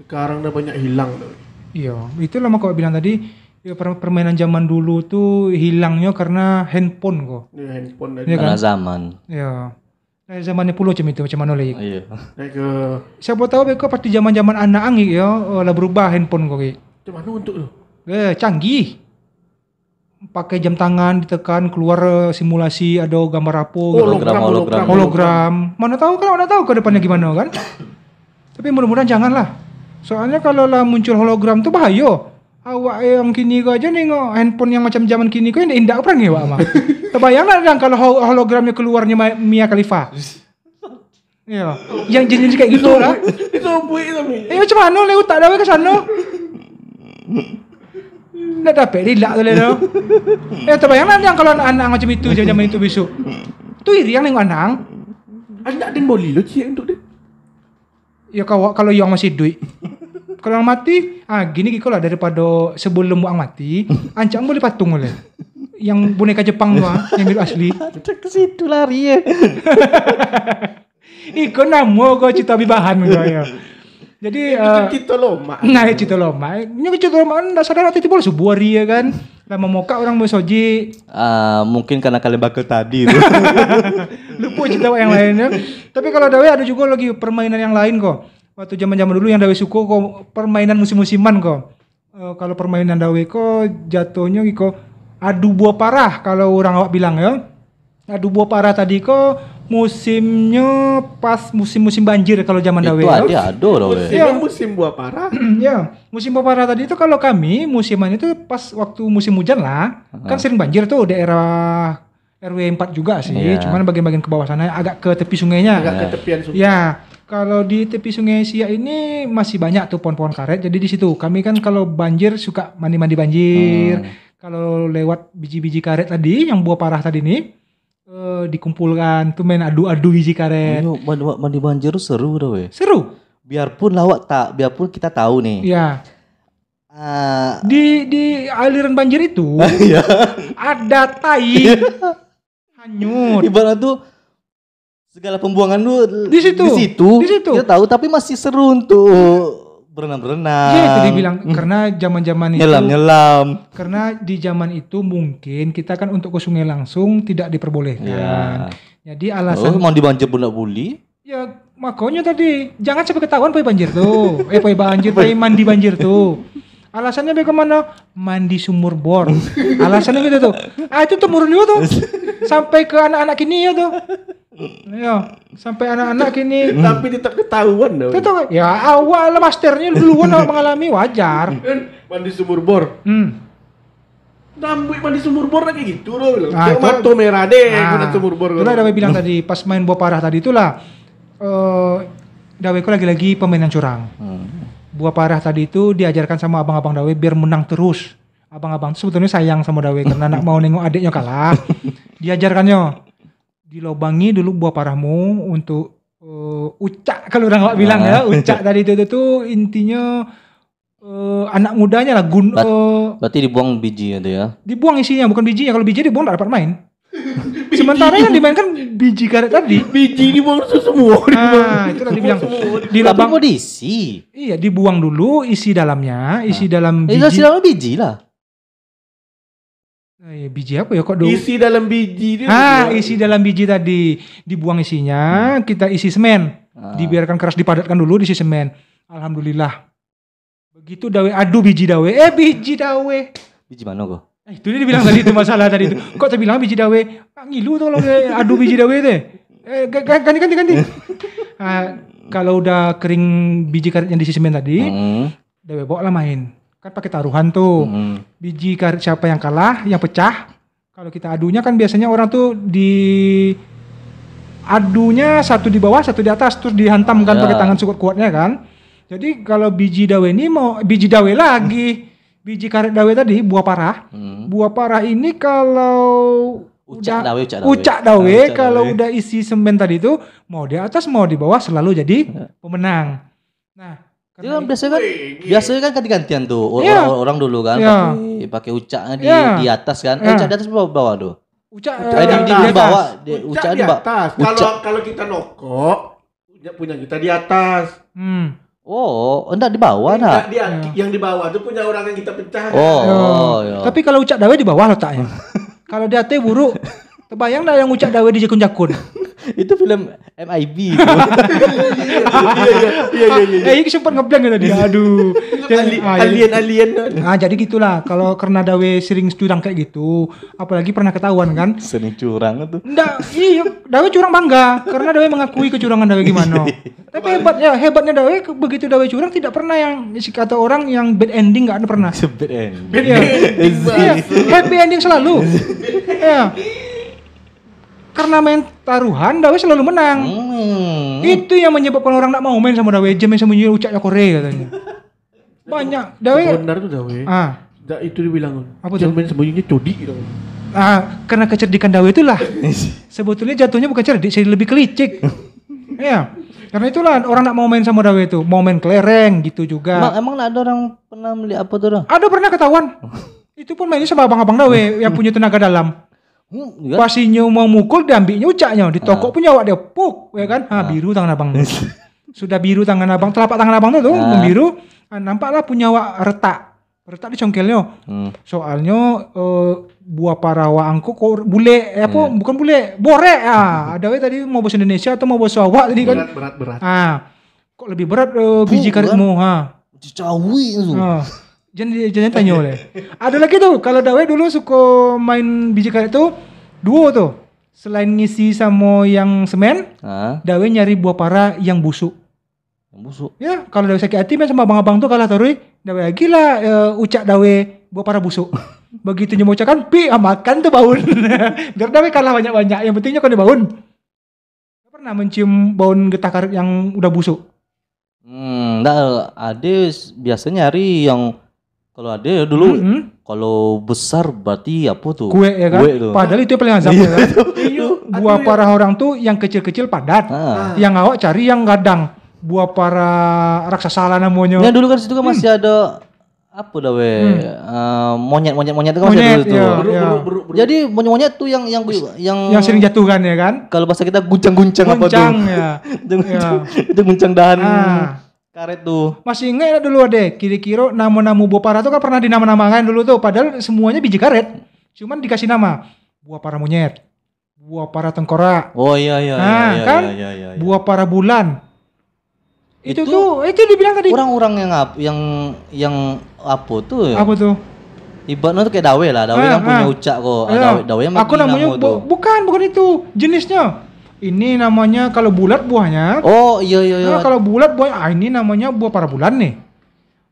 Sekarang udah banyak hilang tuh. Iya, itu lama kau bilang tadi ya permainan zaman dulu tuh hilangnya karena handphone kok. Iya, handphone dari ya kan? karena zaman. Iya. Dari zamannya pulau macam itu macam mana lagi? Oh, iya. saya Siapa tahu beko pasti zaman-zaman anak angik ya oh, lah berubah handphone kok. Itu mana untuk Eh, canggih pakai jam tangan ditekan keluar eh, simulasi ada gambar apa hologram, hologram, hologram, hologram. hologram. mana tahu kan mana tahu ke depannya gimana kan tapi mudah-mudahan janganlah. Soalnya kalau lah muncul hologram tuh bahaya. Awak yang kini kau aja nengok handphone yang macam zaman kini kau indah indah perang ya wak mah. Terbayanglah nggak kalau hologramnya keluarnya Mia Khalifa. Iya. Yang jenis kayak gitu lah. Itu buih itu mi. Eh macam mana lewat tak ada ke sana. Nak dapat lah tu lelo. Eh terbayanglah nggak kalau anak-anak macam itu zaman itu besok. Tuh iri yang nengok anak. Anak dan boleh lo cie untuk dia ya kalau kalau yang masih duit *laughs* kalau yang mati ah gini gitu lah daripada sebelum buang mati ancam boleh patung boleh yang boneka Jepang lah yang milik asli *laughs* ke situ lari ya Iko namo kau cita bibahan ya *laughs* Jadi ya, uh, cito loma. Nah, ya cito loma. Ini cito loma kan enggak sadar waktu itu sebuah ria kan. Lah memoka orang mau soji. Uh, mungkin karena kalian bakal tadi Lu *laughs* Lupa cerita yang lainnya. Tapi kalau Dawe ada juga lagi permainan yang lain kok. Waktu zaman-zaman dulu yang Dawe suko kok permainan musim-musiman kok. Uh, kalau permainan Dawe kok jatuhnya kok gitu, adu buah parah kalau orang awak bilang ya. Adu buah parah tadi kok musimnya pas musim-musim banjir kalau zaman dahulu. Itu ada ada loh. Ya. musim buah parah. *clears throat* ya, musim buah parah tadi itu kalau kami musiman itu pas waktu musim hujan lah. Uh -huh. Kan sering banjir tuh daerah RW 4 juga sih, yeah. cuman bagian-bagian ke bawah sana agak ke tepi sungainya. Agak yeah. ke tepian sungai. Ya, kalau di tepi sungai Sia ini masih banyak tuh pohon-pohon karet. Jadi di situ kami kan kalau banjir suka mandi-mandi banjir. Hmm. Kalau lewat biji-biji karet tadi yang buah parah tadi nih, dikumpulkan tuh main adu-adu biji karet. Ayo, mandi, mandi banjir seru dong weh. Seru. Biarpun lawak tak, biarpun kita tahu nih. Iya. Uh, di di aliran banjir itu *laughs* iya. ada tai iya. hanyut. Ibarat tuh segala pembuangan lu di situ. Di situ. Di situ. Kita tahu tapi masih seru untuk berenang-berenang. Iya itu dibilang hmm. karena zaman-zaman itu nyelam-nyelam. Karena di zaman itu mungkin kita kan untuk ke sungai langsung tidak diperbolehkan. Ya. Jadi alasan oh, mau dibanjir budak buli? Ya makanya tadi jangan sampai ketahuan pai banjir tuh. eh pai banjir, pai mandi banjir tuh. Alasannya bagaimana Mandi sumur bor. Alasannya gitu tuh. Ah itu tuh murni tuh. Sampai ke anak-anak ini ya tuh. Ya sampai anak-anak kini tapi tidak ketahuan dong. Kita ya awal masternya duluan awal mengalami wajar. *laughs* Kan, mandi sumur bor. Hmm. Dambuik mandi sumur bor lagi gitu loh. Nah, itu, mata merah deh nah, sumur bor. Itu ada bilang tadi pas main buah parah tadi itulah eh uh, ku lagi-lagi pemain yang curang. Hmm. Buah parah tadi itu diajarkan sama abang-abang Dawe biar menang terus. Abang-abang sebetulnya sayang sama Dawe karena nak mau nengok adiknya kalah. *laughs* Diajarkannya dilobangi dulu buah parahmu untuk uh, ucak kalau orang nggak bilang ya ah. ucak tadi itu, itu intinya uh, anak mudanya lah gun Ber uh, berarti dibuang biji itu ya dibuang isinya bukan bijinya kalau biji dibuang nggak dapat main *laughs* sementara yang dimainkan biji karet tadi biji dibuang semua nah itu tadi bilang di labang mau diisi iya dibuang dulu isi dalamnya isi nah. dalam biji isi dalam biji lah Eh, ya, biji apa ya kok do? Isi dalam biji Ah, isi dalam biji tadi dibuang isinya, hmm. kita isi semen. Ah. Dibiarkan keras dipadatkan dulu diisi semen. Alhamdulillah. Begitu dawe aduh biji dawe. Eh biji dawe. Biji mana kok? Eh, itu dia dibilang tadi itu masalah tadi itu. Kok saya bilang biji dawe? Ah, ngilu ngilu tolong aduh biji dawe teh. Eh ganti ganti ganti. *laughs* ah, kalau udah kering biji karet yang diisi semen tadi, hmm. dawe bawa lah main kan pakai taruhan tuh hmm. biji siapa yang kalah yang pecah kalau kita adunya kan biasanya orang tuh di adunya satu di bawah satu di atas terus dihantamkan yeah. pakai tangan sekuat kuatnya kan jadi kalau biji dawe ini mau biji dawe lagi biji karet dawe tadi buah parah mm. buah parah ini kalau ucak udah, dawe ucak dawe, ucak dawe ah, kalau dawe. udah isi semen tadi itu mau di atas mau di bawah selalu jadi ya. pemenang nah dia kan biasanya kan Wih, biasanya kan ganti-gantian tuh yeah. orang, orang dulu kan yeah. pakai ucak di yeah. di atas kan. Yeah. Eh, iya. ucak di atas bawah bawah tuh. Ucak, uh, di, di, di bawah, ucak, di atas. Kalau kalau kita nokok punya kita di atas. Hmm. Oh, oh enggak di bawah nah. Enggak, dia, iya. yang di bawah itu punya orang yang kita pecah. Oh, kan? oh Tapi kalau ucak dawe di bawah letaknya. *laughs* kalau di atas buruk, terbayang lah yang ucak dawe di jakun-jakun itu film MIB *laughs* iya iya iya iya, iya. Eh, sempat ngeblank kan tadi iya. aduh ah, iya, alien alien nah jadi gitulah kalau karena Dawe sering curang kayak gitu apalagi pernah ketahuan kan sering curang itu enggak iya Dawe curang bangga karena Dawe mengakui kecurangan Dawe gimana tapi hebatnya hebatnya Dawe begitu Dawe curang tidak pernah yang kata orang yang bad ending nggak ada pernah *laughs* bad ending bad ending happy ending selalu *laughs* ya karena main taruhan Dawe selalu menang. Hmm. Itu yang menyebabkan orang tak mau main sama Dawe aja main sama Yul Ucak Korea katanya. *laughs* Banyak Dawe. Benar tuh Dawe. Ah. Da, itu dibilang. Apa tuh? main sembunyinya codi gitu. Ah, karena kecerdikan Dawe itulah. *laughs* sebetulnya jatuhnya bukan cerdik, jadi lebih kelicik. *laughs* Iya. Karena itulah orang nak mau main sama Dawe itu, mau main kelereng gitu juga. Emang, gak ada orang pernah melihat apa tuh? Ada pernah ketahuan. Oh. itu pun mainnya sama abang-abang Dawe yang punya tenaga dalam. Hmm, iya. Pas Inyo mau mukul diambilnya ucaknya di toko ah. punya awak dia puk ya kan. Ah, ah. biru tangan abang. *laughs* Sudah biru tangan abang, telapak tangan abang tuh ah. biru. Ah, nampaklah punya awak retak. Retak di congkelnya. Hmm. Soalnya uh, buah parawa angku kok bule eh, apa yeah. Hmm. bukan bule, borek ah. Ada we tadi mau bahasa Indonesia atau mau bahasa awak tadi kan. Berat berat berat. Ah. Kok lebih berat uh, biji karetmu ha. Cicawi itu. Ah. *laughs* Jangan jangan tanya ya. oleh. Ada lagi tuh kalau Dawe dulu suka main biji karet tuh duo tuh. Selain ngisi sama yang semen, Dawei Dawe nyari buah para yang busuk. Yang busuk. Ya, kalau Dawe sakit hati main sama abang-abang tuh kalah terus Dawe gila uh, e, ucak Dawe buah para busuk. *laughs* Begitu nyemu ucakan, pi makan tuh baun. *laughs* Biar Dawe kalah banyak-banyak. Yang pentingnya kau baun. Pernah mencium baun getah karet yang udah busuk? Hmm, enggak, ada biasanya nyari yang kalau ada ya dulu, mm -hmm. kalau besar berarti apa tuh? Kue ya kan? Kue itu. Padahal itu yang paling azab iya, ya kan? Iya, Buah ya. orang tuh yang kecil-kecil padat. Ah. ah. Yang ngawak cari yang gadang. Buah para raksasa lah namanya. Ya dulu kan situ kan hmm. masih ada apa dah weh hmm. Ah, monyet monyet monyet itu kan monyet, masih dulu iya, tuh iya. jadi monyet monyet tuh yang yang yang yang sering jatuh kan ya kan kalau bahasa kita guncang guncang apa tuh guncang ya. *laughs* ya itu guncang dahan ah karet tuh. Masih ingat ya dulu deh, kira-kira nama-nama buah parah tuh kan pernah dinama-namakan dulu tuh. Padahal semuanya biji karet. Cuman dikasih nama. Buah para monyet. Buah para tengkorak. Oh iya iya, iya nah, iya, iya, kan? iya, iya, iya. Buah para bulan. Itu, itu tuh, itu dibilang tadi. Orang-orang yang apa, yang yang apa tuh? Ya? Apa tuh? Ibaratnya tuh kayak dawe lah, dawe ah, yang ah. punya ucak kok. Ah, dawe, dawe yang Aku namanya bu, bukan, bukan itu jenisnya ini namanya kalau bulat buahnya. Oh iya iya. iya. Nah, kalau bulat buah ah, ini namanya buah para bulan nih.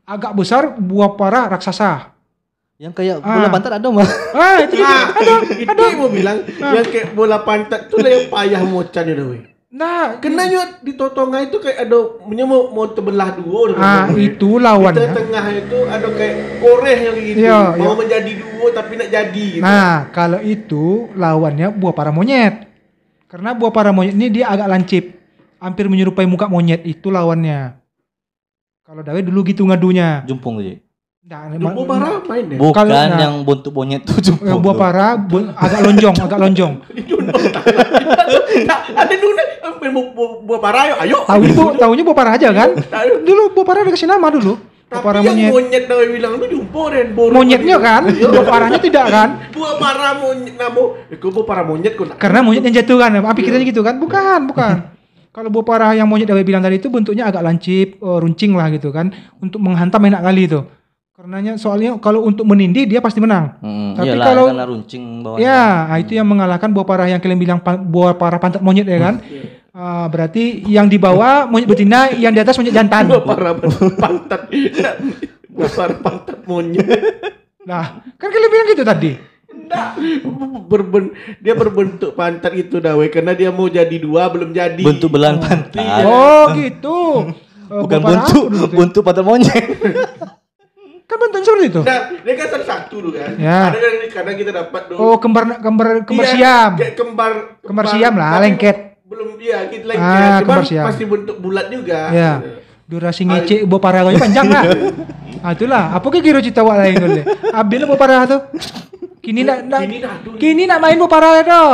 Agak besar buah para raksasa. Yang kayak ah. bola pantat ada mah. *laughs* Ah, itu ah, ada, ada. Itu mau bilang ah. yang kayak bola pantat Itu lah yang payah mocan ya weh. Nah, kena yuk di totongan itu kayak ada punya mau mau terbelah dua. Ah, itu lawannya. Di tengah itu ada kayak koreh yang gitu. Yo, iya, iya. mau yo. menjadi dua tapi nak jadi gitu. Nah, kalau itu lawannya buah para monyet. Karena buah para monyet ini dia agak lancip, hampir menyerupai muka monyet itu lawannya. Kalau Dawe dulu gitu ngadunya. Jumpung aja. Nah, jumpung para main deh. Bukan nah, yang bentuk monyet tuh jumpung. Yang buah para bu, agak lonjong, agak lonjong. *laughs* Ada dulu nih buah para ayo. Tahu itu, tahunya buah para aja kan? Dulu buah para dikasih nama dulu. Tapi parah yang monyet. monyet namanya bilang itu jumpo dan boru. Monyetnya kan? Buah *laughs* parahnya tidak kan? Buah parah monyet namo. Iku buah eh, parah monyet kok. Karena monyet yang jatuh kan. Apa ah, pikirannya iya. gitu kan? Bukan, bukan. *laughs* Kalau buah parah yang monyet Dewi bilang tadi itu bentuknya agak lancip, uh, runcing lah gitu kan. Untuk menghantam enak kali itu. Karenanya soalnya kalau untuk menindih dia pasti menang. Hmm, Tapi iyalah, kalau runcing bawahnya. Ya, itu yang mengalahkan buah parah yang kalian bilang buah parah pantat monyet ya kan. Hmm, iya. Uh, berarti yang di bawah monyet betina, yang di atas monyet jantan. parah pantat. Para pantat monyet. Nah, kan kalian bilang gitu tadi. Enggak. Berben dia berbentuk pantat itu dawe karena dia mau jadi dua belum jadi. Bentuk oh, pantat. Iya. Oh, gitu. *laughs* Eh, Bukan bentuk, bentuk pantat monyet. *laughs* kan bentuknya seperti itu. Nah, dia kan satu satu dulu kan. Ya. Ada yang kadang kita dapat dulu. Oh, kembar kembar kembar iya, siam. Kembar kembar siam lah, lengket belum ya gitu lagi ah, ya. cuman pasti bentuk bulat juga ya gitu. durasi ngece bu panjang lah ah itulah apa ke kira cita wak lain dulu ambil tuh kini nak nak kini nak main bu parah tuh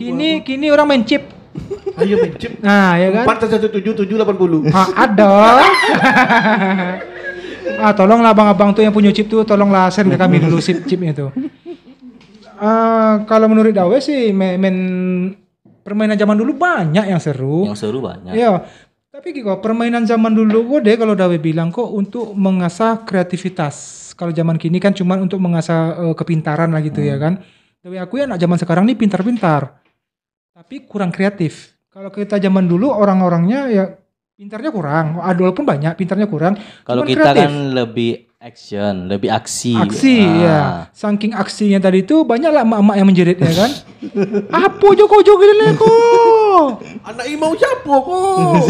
kini kini orang main chip ayo main chip nah *laughs* ya kan empat satu tujuh tujuh delapan puluh ah, ada *laughs* ah tolonglah abang-abang tuh yang punya chip tuh tolonglah lasen ke kami dulu chip chipnya tuh ah, uh, kalau menurut Dawe sih main men permainan zaman dulu banyak yang seru. Yang seru banyak. Iya. Tapi kok permainan zaman dulu gue deh kalau Dawe bilang kok untuk mengasah kreativitas. Kalau zaman kini kan cuma untuk mengasah uh, kepintaran lah gitu ya hmm. ya kan. Tapi aku ya anak zaman sekarang nih pintar-pintar. Tapi kurang kreatif. Kalau kita zaman dulu orang-orangnya ya pintarnya kurang. Adol pun banyak, pintarnya kurang. Kalau kita kan kreatif. kan lebih Action, lebih aksi. Aksi, ah. ya. Saking aksinya tadi itu banyaklah emak-emak yang menjerit ya kan. Apa joko joko ini kok? Anak imau siapa kok?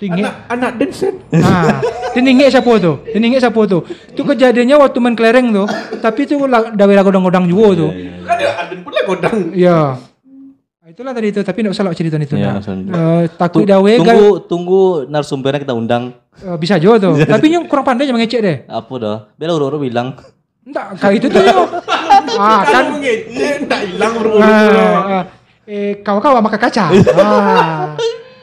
Tinggi. Anak, anak Densen. Nah, tinggi siapa tuh? Tinggi siapa tuh? Itu kejadiannya waktu main kelereng tuh. Tapi itu udah lagu godang-godang juga tuh. Kan ya, Aden pun lagu godang. Iya. Itulah tadi itu, tapi tidak usah lo cerita itu. Ya, uh, takut dawe kan- Tunggu, tunggu narasumbernya kita undang. Uh, bisa juga tuh. *laughs* tapi yang kurang pandai yang ngecek deh. Apa dah? Bela uru-uru bilang. Enggak, kayak itu tuh. *laughs* ah, kan ngecek, enggak hilang uru-uru. eh, kau kau maka kaca. *laughs* ah.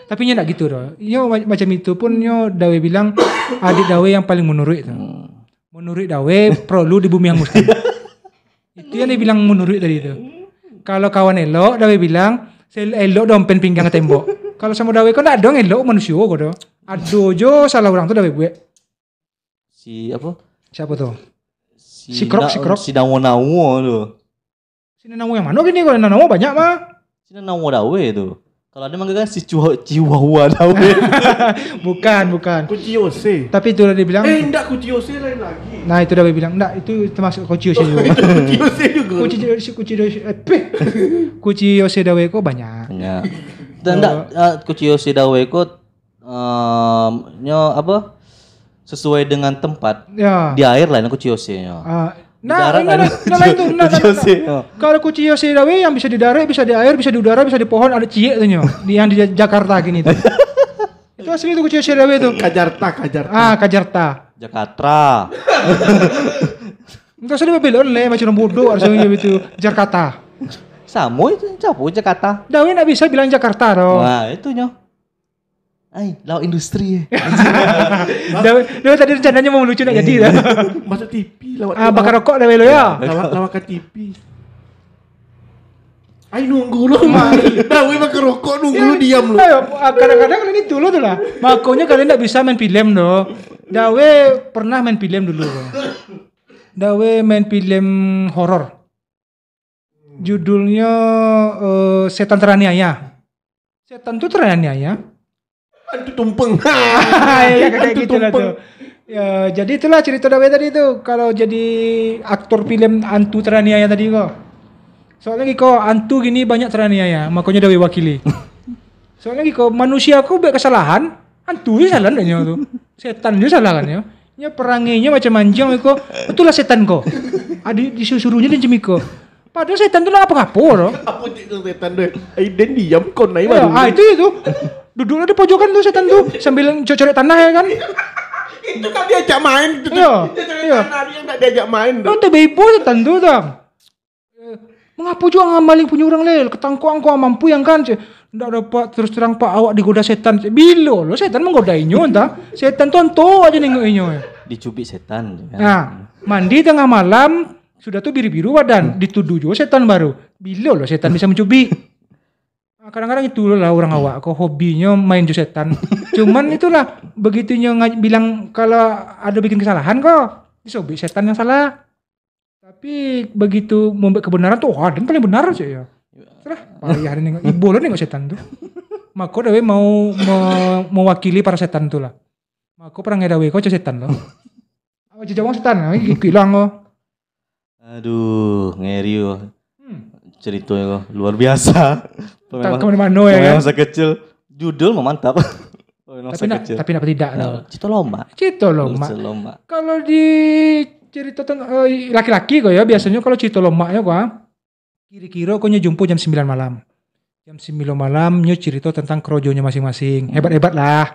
Tapi nya tidak gitu doh. Yo macam itu pun yo Dawe bilang *coughs* adik Dawe yang paling menurut itu. Hmm. Menurut Dawe perlu di bumi yang muslim. itu yang dia bilang menurut tadi itu. Kalau kawan elok, dawe bilang, elok pen pinggang tembok. *laughs* Kalau sama dawe kok ada dong elok manusia kok Ada jo salah orang tuh dawe gue. Si apa? Siapa tuh? Si, si krok, si krok. Si nawo nawo tuh. Si nawo yang mana gini kalau nawo banyak mah. Si nawo dawe tuh. Kalau ada manggil kan si Chihuahua tahu. *laughs* bukan, bukan. Kuciose. Tapi itu udah dibilang. Eh, enggak Kuciose lain lagi. Nah, itu udah dibilang. Enggak, itu termasuk Kuciose juga. *laughs* Kuciose juga. Kuciose, Kuciose, eh, *laughs* Kuciose Daweko banyak. Banyak. Dan enggak, uh, eh, Kuciose Daweko um, nyo apa? Sesuai dengan tempat. Ya. Di air lain Kuciose nyo. Uh, ah, Nah, darat ini iya, ada, enggak, nah, itu, nah, *laughs* nah, nah. Oh. Kalau kucing Yosedawe yang bisa di darat, bisa di air, bisa di udara, bisa di pohon, ada cie tuh di yang di Jakarta gini tuh. *laughs* itu asli itu kucing Yosedawe itu. Kajarta, Kajarta. Ah, Kajarta. Jakarta. *laughs* Enggak usah bilang nih macam bodoh harusnya itu Jakarta. Samu itu capu Jakarta. Dawe nggak bisa bilang Jakarta loh. Wah, itu nyok Ay, law industri ya. *laughs* Dia tadi rencananya mau lucu nak jadi iya. dah. Masuk TV lawak. Ah, bakar rokok dah lo ya. Lawak lawak TV. Ay nunggu lu *laughs* mai. Nah, we bakar rokok nunggu lu ya. diam lu. Ah, kadang-kadang ini dulu tuh lah. Makanya kalian enggak bisa main film lo. Dawe pernah main film dulu. Dawe main film horor. Judulnya uh, Setan Teraniaya. Setan itu teraniaya Antu tumpeng. *laughs* ya, kayak gitu lah tuh. Ya, jadi itulah cerita Dawe tadi tuh kalau jadi aktor film Antu teraniaya tadi kok. Soalnya kok Antu gini banyak teraniaya, makanya Dawe wakili. *laughs* Soalnya kok manusia aku buat kesalahan, Antu ya salah kayaknya tuh. Setan dia ya salah kan ya. Ya perangainya macam manjang kok. Itulah setan kok. Adi disuruhnya dan jemiko. Padahal setan tuh apa ngapur. Apa setan deh. Aiden diam kok naik iya, baru. Ah itu itu duduk di pojokan tuh setan tuh sambil cocorek tanah ya kan itu kan diajak main iya. itu iya, iya. tanah diajak main tuh oh, tuh bebo setan tuh tuh eh, mengapa juga ngamaling punya orang lel ketangkuang kau mampu yang kan ndak dapat terus terang pak awak digoda setan bilo lo setan inyo entah setan tuh anto aja inyo ya dicubit setan nah mandi tengah malam sudah tuh biru-biru badan dituduh juga setan baru bilo lo setan bisa mencubit kadang-kadang itu lah orang awak kok hobinya main setan *laughs* cuman itulah begitunya bilang kalau ada bikin kesalahan kok bikin setan yang salah tapi begitu membuat kebenaran tuh wah dan paling benar sih ya terus hari hari nengok ibu lo nengok setan tuh maka dawe mau mewakili para setan tuh lah maka pernah ngedawe kok setan loh apa jejawang setan hilang lo aduh ngeri yo hmm. ceritanya luar biasa Memang, Kamu ya. Masa kan? kecil, judul mau mantap. tapi *laughs* nak, tapi nak tidak? Nah, no. Cito lomba. Cito lomba. Cito lomba. Kalau di cerita tentang eh, laki-laki kok ya biasanya kalau cito lomba ya kok kira-kira kau jumpo jam sembilan malam. Jam sembilan malam nyu cerita tentang kerojonya masing-masing. Hmm. Hebat-hebat lah.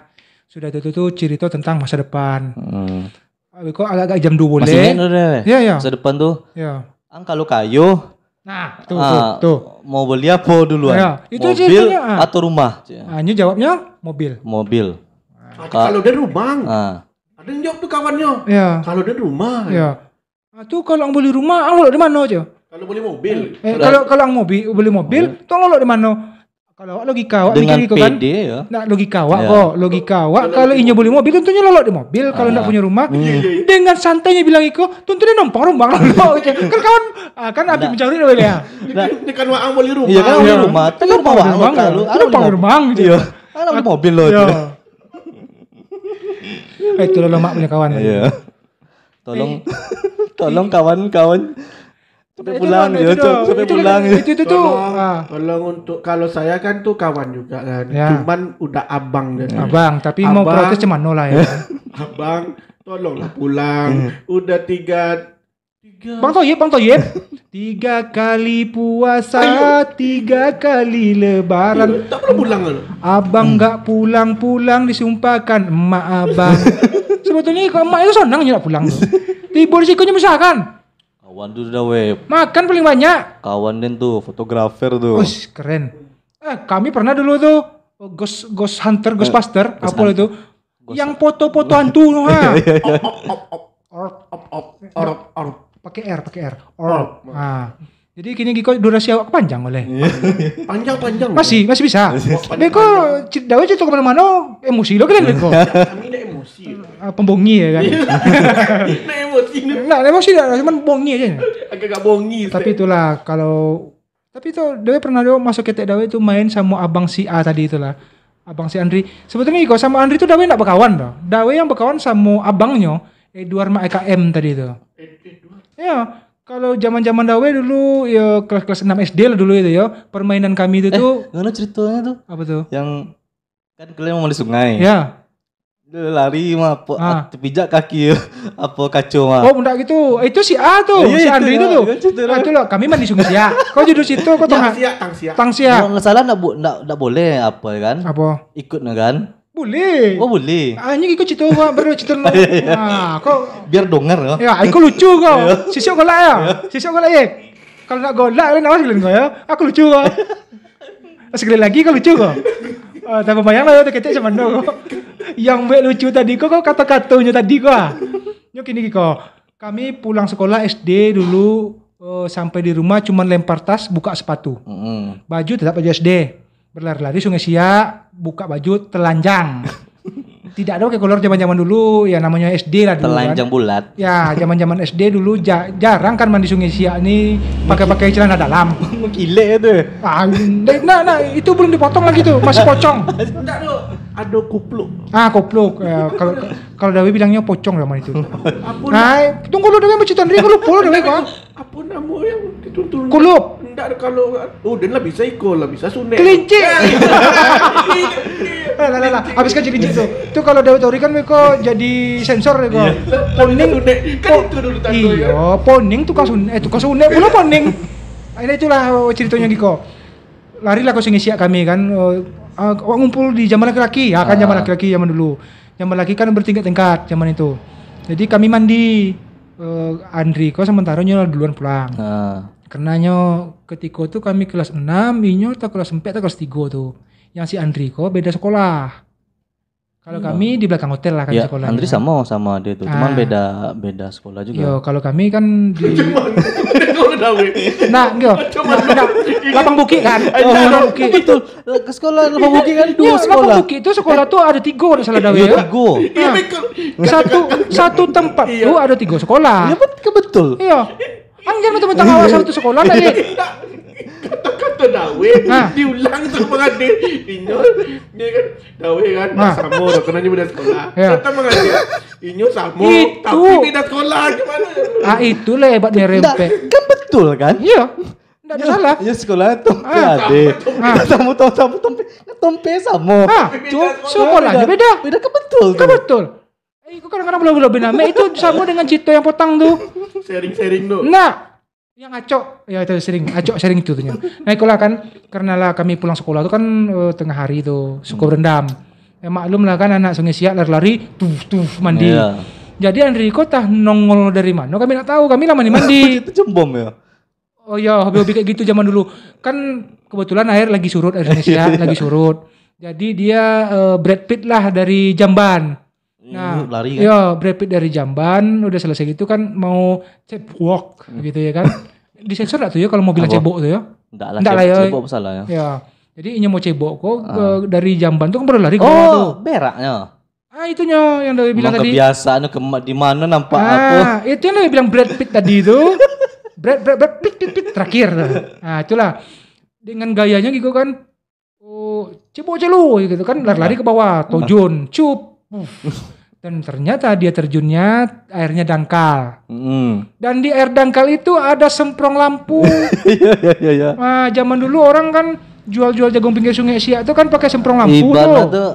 Sudah itu tuh cerita tentang masa depan. Hmm. Kok agak-agak jam dua boleh. Masih Ya, ya. Masa depan tuh. Ya. Ang kalau kayu Nah, tuh, ah, tuh, tuh. Mau beli apa duluan? Ya, itu mobil iya, atau rumah? Nah, ini jawabnya mobil. Mobil. Nah, kalau dia rumah, ah. ada yang jawab tuh kawannya. Ya. Kalau dia rumah. Ya. Nah, tuh kalau beli rumah, lo di mana aja? Kalau beli mobil. Eh, kalau kalau beli mobil, tolong lo di mana? Kalau logika awak mikir gitu kan. Ya. Nak logika awak ya. kok, logika awak kalau inyo beli mobil tentunya lolot di mobil kalau ah. ndak punya rumah. Hmm. Dengan santainya bilang iko, tentunya numpang rumah lolot. Gitu. kan kawan ah, kan api mencari dulu ya. Nah, kan wak kan beli rumah. Iya kan, kan beli rumah. Tapi kan numpang rumah kalau numpang rumah gitu. Iya. Ada mobil loh. Iya. Gitu. Eh, itu mak punya kawan. Iya. Tolong eh. tolong kawan-kawan sampai pulang kan, ya itu, kan. sampai kan, pulang ya itu itu tuh ah. tolong untuk kalau saya kan tuh kawan juga kan ya. cuman udah abang kan abang tapi abang, mau protes cuman nolak ya *laughs* abang tolonglah pulang hmm. udah tiga Tiga. Bang Toyib, Bang Toyib. tiga kali puasa, Ayo. tiga kali lebaran. Tak perlu pulang kan, Abang hmm. nggak hmm. pulang-pulang disumpahkan emak abang. *laughs* Sebetulnya emak itu senang juga pulang. Tiba di sikunya misalkan. Kawan tuh udah web. Makan paling banyak. Kawan den tuh, fotografer tuh. Wih, keren. Eh, kami pernah dulu tuh ghost ghost hunter, ghost pastor, eh, apa itu? Ghost. Yang foto-foto hantu nah. *laughs* ha. Orp, op, op, orp, orp. Pakai R, pakai R. Orp. Nah. Jadi kini Giko durasi awak panjang oleh. Iya. panjang panjang. Masih masih bisa. Beko dawe tuh kemana mana emosi lo kalian beko. Kami emosi. Eh, pembongi ya kan. *laughs* nah nah, Enggak, emosi enggak, cuman bongi aja. Agak-agak bongi. Tapi itulah kalau tapi itu Dewe pernah Dewe masuk ke Dewe itu main sama abang si A tadi itulah. Abang si Andri. Sebetulnya kok sama Andri itu Dawe gak berkawan loh Dawe yang berkawan sama abangnya Edward Ma EKM tadi itu. Ya, kalau zaman-zaman Dawe dulu ya kelas-kelas 6 SD lah dulu itu ya, permainan kami itu eh, tuh. Gimana ceritanya tuh? Apa tuh? Yang kan kalian mau di sungai. Ya lari mah apa ah. pijak kaki *laughs* apa kacau mah. Oh, bunda gitu. Itu si A tuh, iya, si Andri itu, tuh. Nah, itu loh, kami mandi sungai siak Kau duduk situ, kau tengah. siak tang siak Tang siak Kalau nggak salah ndak nak ndak boleh apa ya kan? Apa? Ikut kan? Boleh. Oh, boleh. Hanya ikut cerita gua baru cerita Nah, kau biar denger ya. Ya, aku lucu kau. Iya. Sisok lah ya. Sisok lah ya. Kalau nak golak lain awas kalian kau ya. Aku lucu kau. *laughs* Sekali lagi kau lucu kau. Oh, eh, tapi bayang lah kita cuma dong. Yang baik lucu tadi kok kok kata-katanya tadi kok. Nyok ah. ini kok. Kami pulang sekolah SD dulu uh, sampai di rumah cuma lempar tas, buka sepatu. Mm. Baju tetap aja SD. Berlari-lari sungai Siak, buka baju telanjang tidak ada pakai kolor zaman zaman dulu ya namanya SD lah dulu telanjang kan. bulat ya zaman zaman SD dulu ja jarang kan mandi sungai siak nih pakai pakai celana dalam *laughs* gile itu ah, nah nah itu belum dipotong lagi tuh masih *laughs* pocong enggak lo ada kupluk ah kupluk ya, kalau kalau Dawi bilangnya pocong zaman itu *laughs* nah tunggu lu Dawi bercerita dulu kulup pulang Dewi kok apa namu yang dituntun kulup enggak kalau oh dan lah bisa ikut lah bisa sunek kelinci ya, Eh, lah lah lah habis kan jadi gitu itu kalau Dewi Tori kan mereka jadi sensor ya kok poning kan itu dulu iya ya. poning tukang sun eh tukang sunne ulah poning ini itulah oh, ceritanya Giko lari lah kau siak kami kan uh, ngumpul di zaman laki-laki ya kan zaman ah. laki-laki zaman dulu zaman laki kan bertingkat-tingkat zaman itu jadi kami mandi uh, Andri kau sementara nyola duluan pulang uh. nyo ketika itu kami kelas 6 inyo tak kelas 4 tak kelas 3 tuh yang si Andriko beda sekolah. Kalau iya. kami di belakang hotel lah kan ya, sekolahnya. Andri sama sama dia tuh, cuman ah. beda beda sekolah juga. Yo, kalau kami kan *laughs* di Nah, yo. Cuman nah, Lapang Bukit kan. Oh, Lapang Bukit. itu Ke sekolah Lapang iya, Bukit kan dua ya, sekolah. Lapang Bukit itu sekolah eh, tuh ada tiga kalau salah Dawe iya, ya. Tiga. Iya, ah. satu satu tempat iya. tuh ada tiga sekolah. Iya betul. Iya. Anjir teman-teman awal satu sekolah lagi ke dawe ha. Nah. diulang tuh mengade inyo dia kan dawe kan ha. Nah. samo kenanya beda sekolah kata kita mengade inyo samo itu. tapi beda sekolah gimana ah itulah hebatnya rempek kan betul kan iya Enggak ada iya, salah. Ya sekolah itu ah, ade. Kamu tahu kamu tompe ah. tompe sama. Nah, ah, sekolahnya beda. Beda kebetul. Kan kebetul. Kan eh, kadang-kadang belum belum biname itu sama dengan Cito yang potang tuh. Sharing-sharing tuh. Nah, yang ngaco, ya itu sering ngaco sering itu tuhnya nah itulah kan karena lah kami pulang sekolah itu kan uh, tengah hari itu suka berendam ya maklum lah kan anak sungai siak lari-lari tuh-tuh mandi yeah. jadi Andri kota nongol dari mana kami nggak tahu kami lah mandi mandi *laughs* itu jembom ya oh ya hobi-hobi kayak gitu zaman dulu kan kebetulan air lagi surut Indonesia lagi surut jadi dia uh, Brad Pitt lah dari Jamban Nah, lari kan? Yo, iya, Brad dari Jamban udah selesai gitu kan mau cep walk hmm. gitu ya kan. Disensor lah tuh ya kalau mau cebok tuh ya? Enggak lah, enggak ya. cebok salah ya. ya. Jadi ini mau cebok kok ke, ah. eh, dari Jamban tuh kan baru lari Oh, tuh. beraknya. Ah, itunya yang dari bilang Emang tadi. kebiasaan di mana nampak ah, aku. itu yang dari bilang Brad Pitt tadi itu. *laughs* Brad Brad Brad Pitt, Pitt, Pitt terakhir. Nah, itulah dengan gayanya gitu kan. Oh, cebok celu gitu kan lari-lari ke bawah, nah. tojun, cup. *laughs* dan ternyata dia terjunnya airnya dangkal. Mm. Dan di air dangkal itu ada semprong lampu. *laughs* Iya, iya iya iya. Nah, zaman dulu orang kan jual-jual jagung pinggir sungai Sia itu kan pakai semprong lampu Ibarat tuh. tuh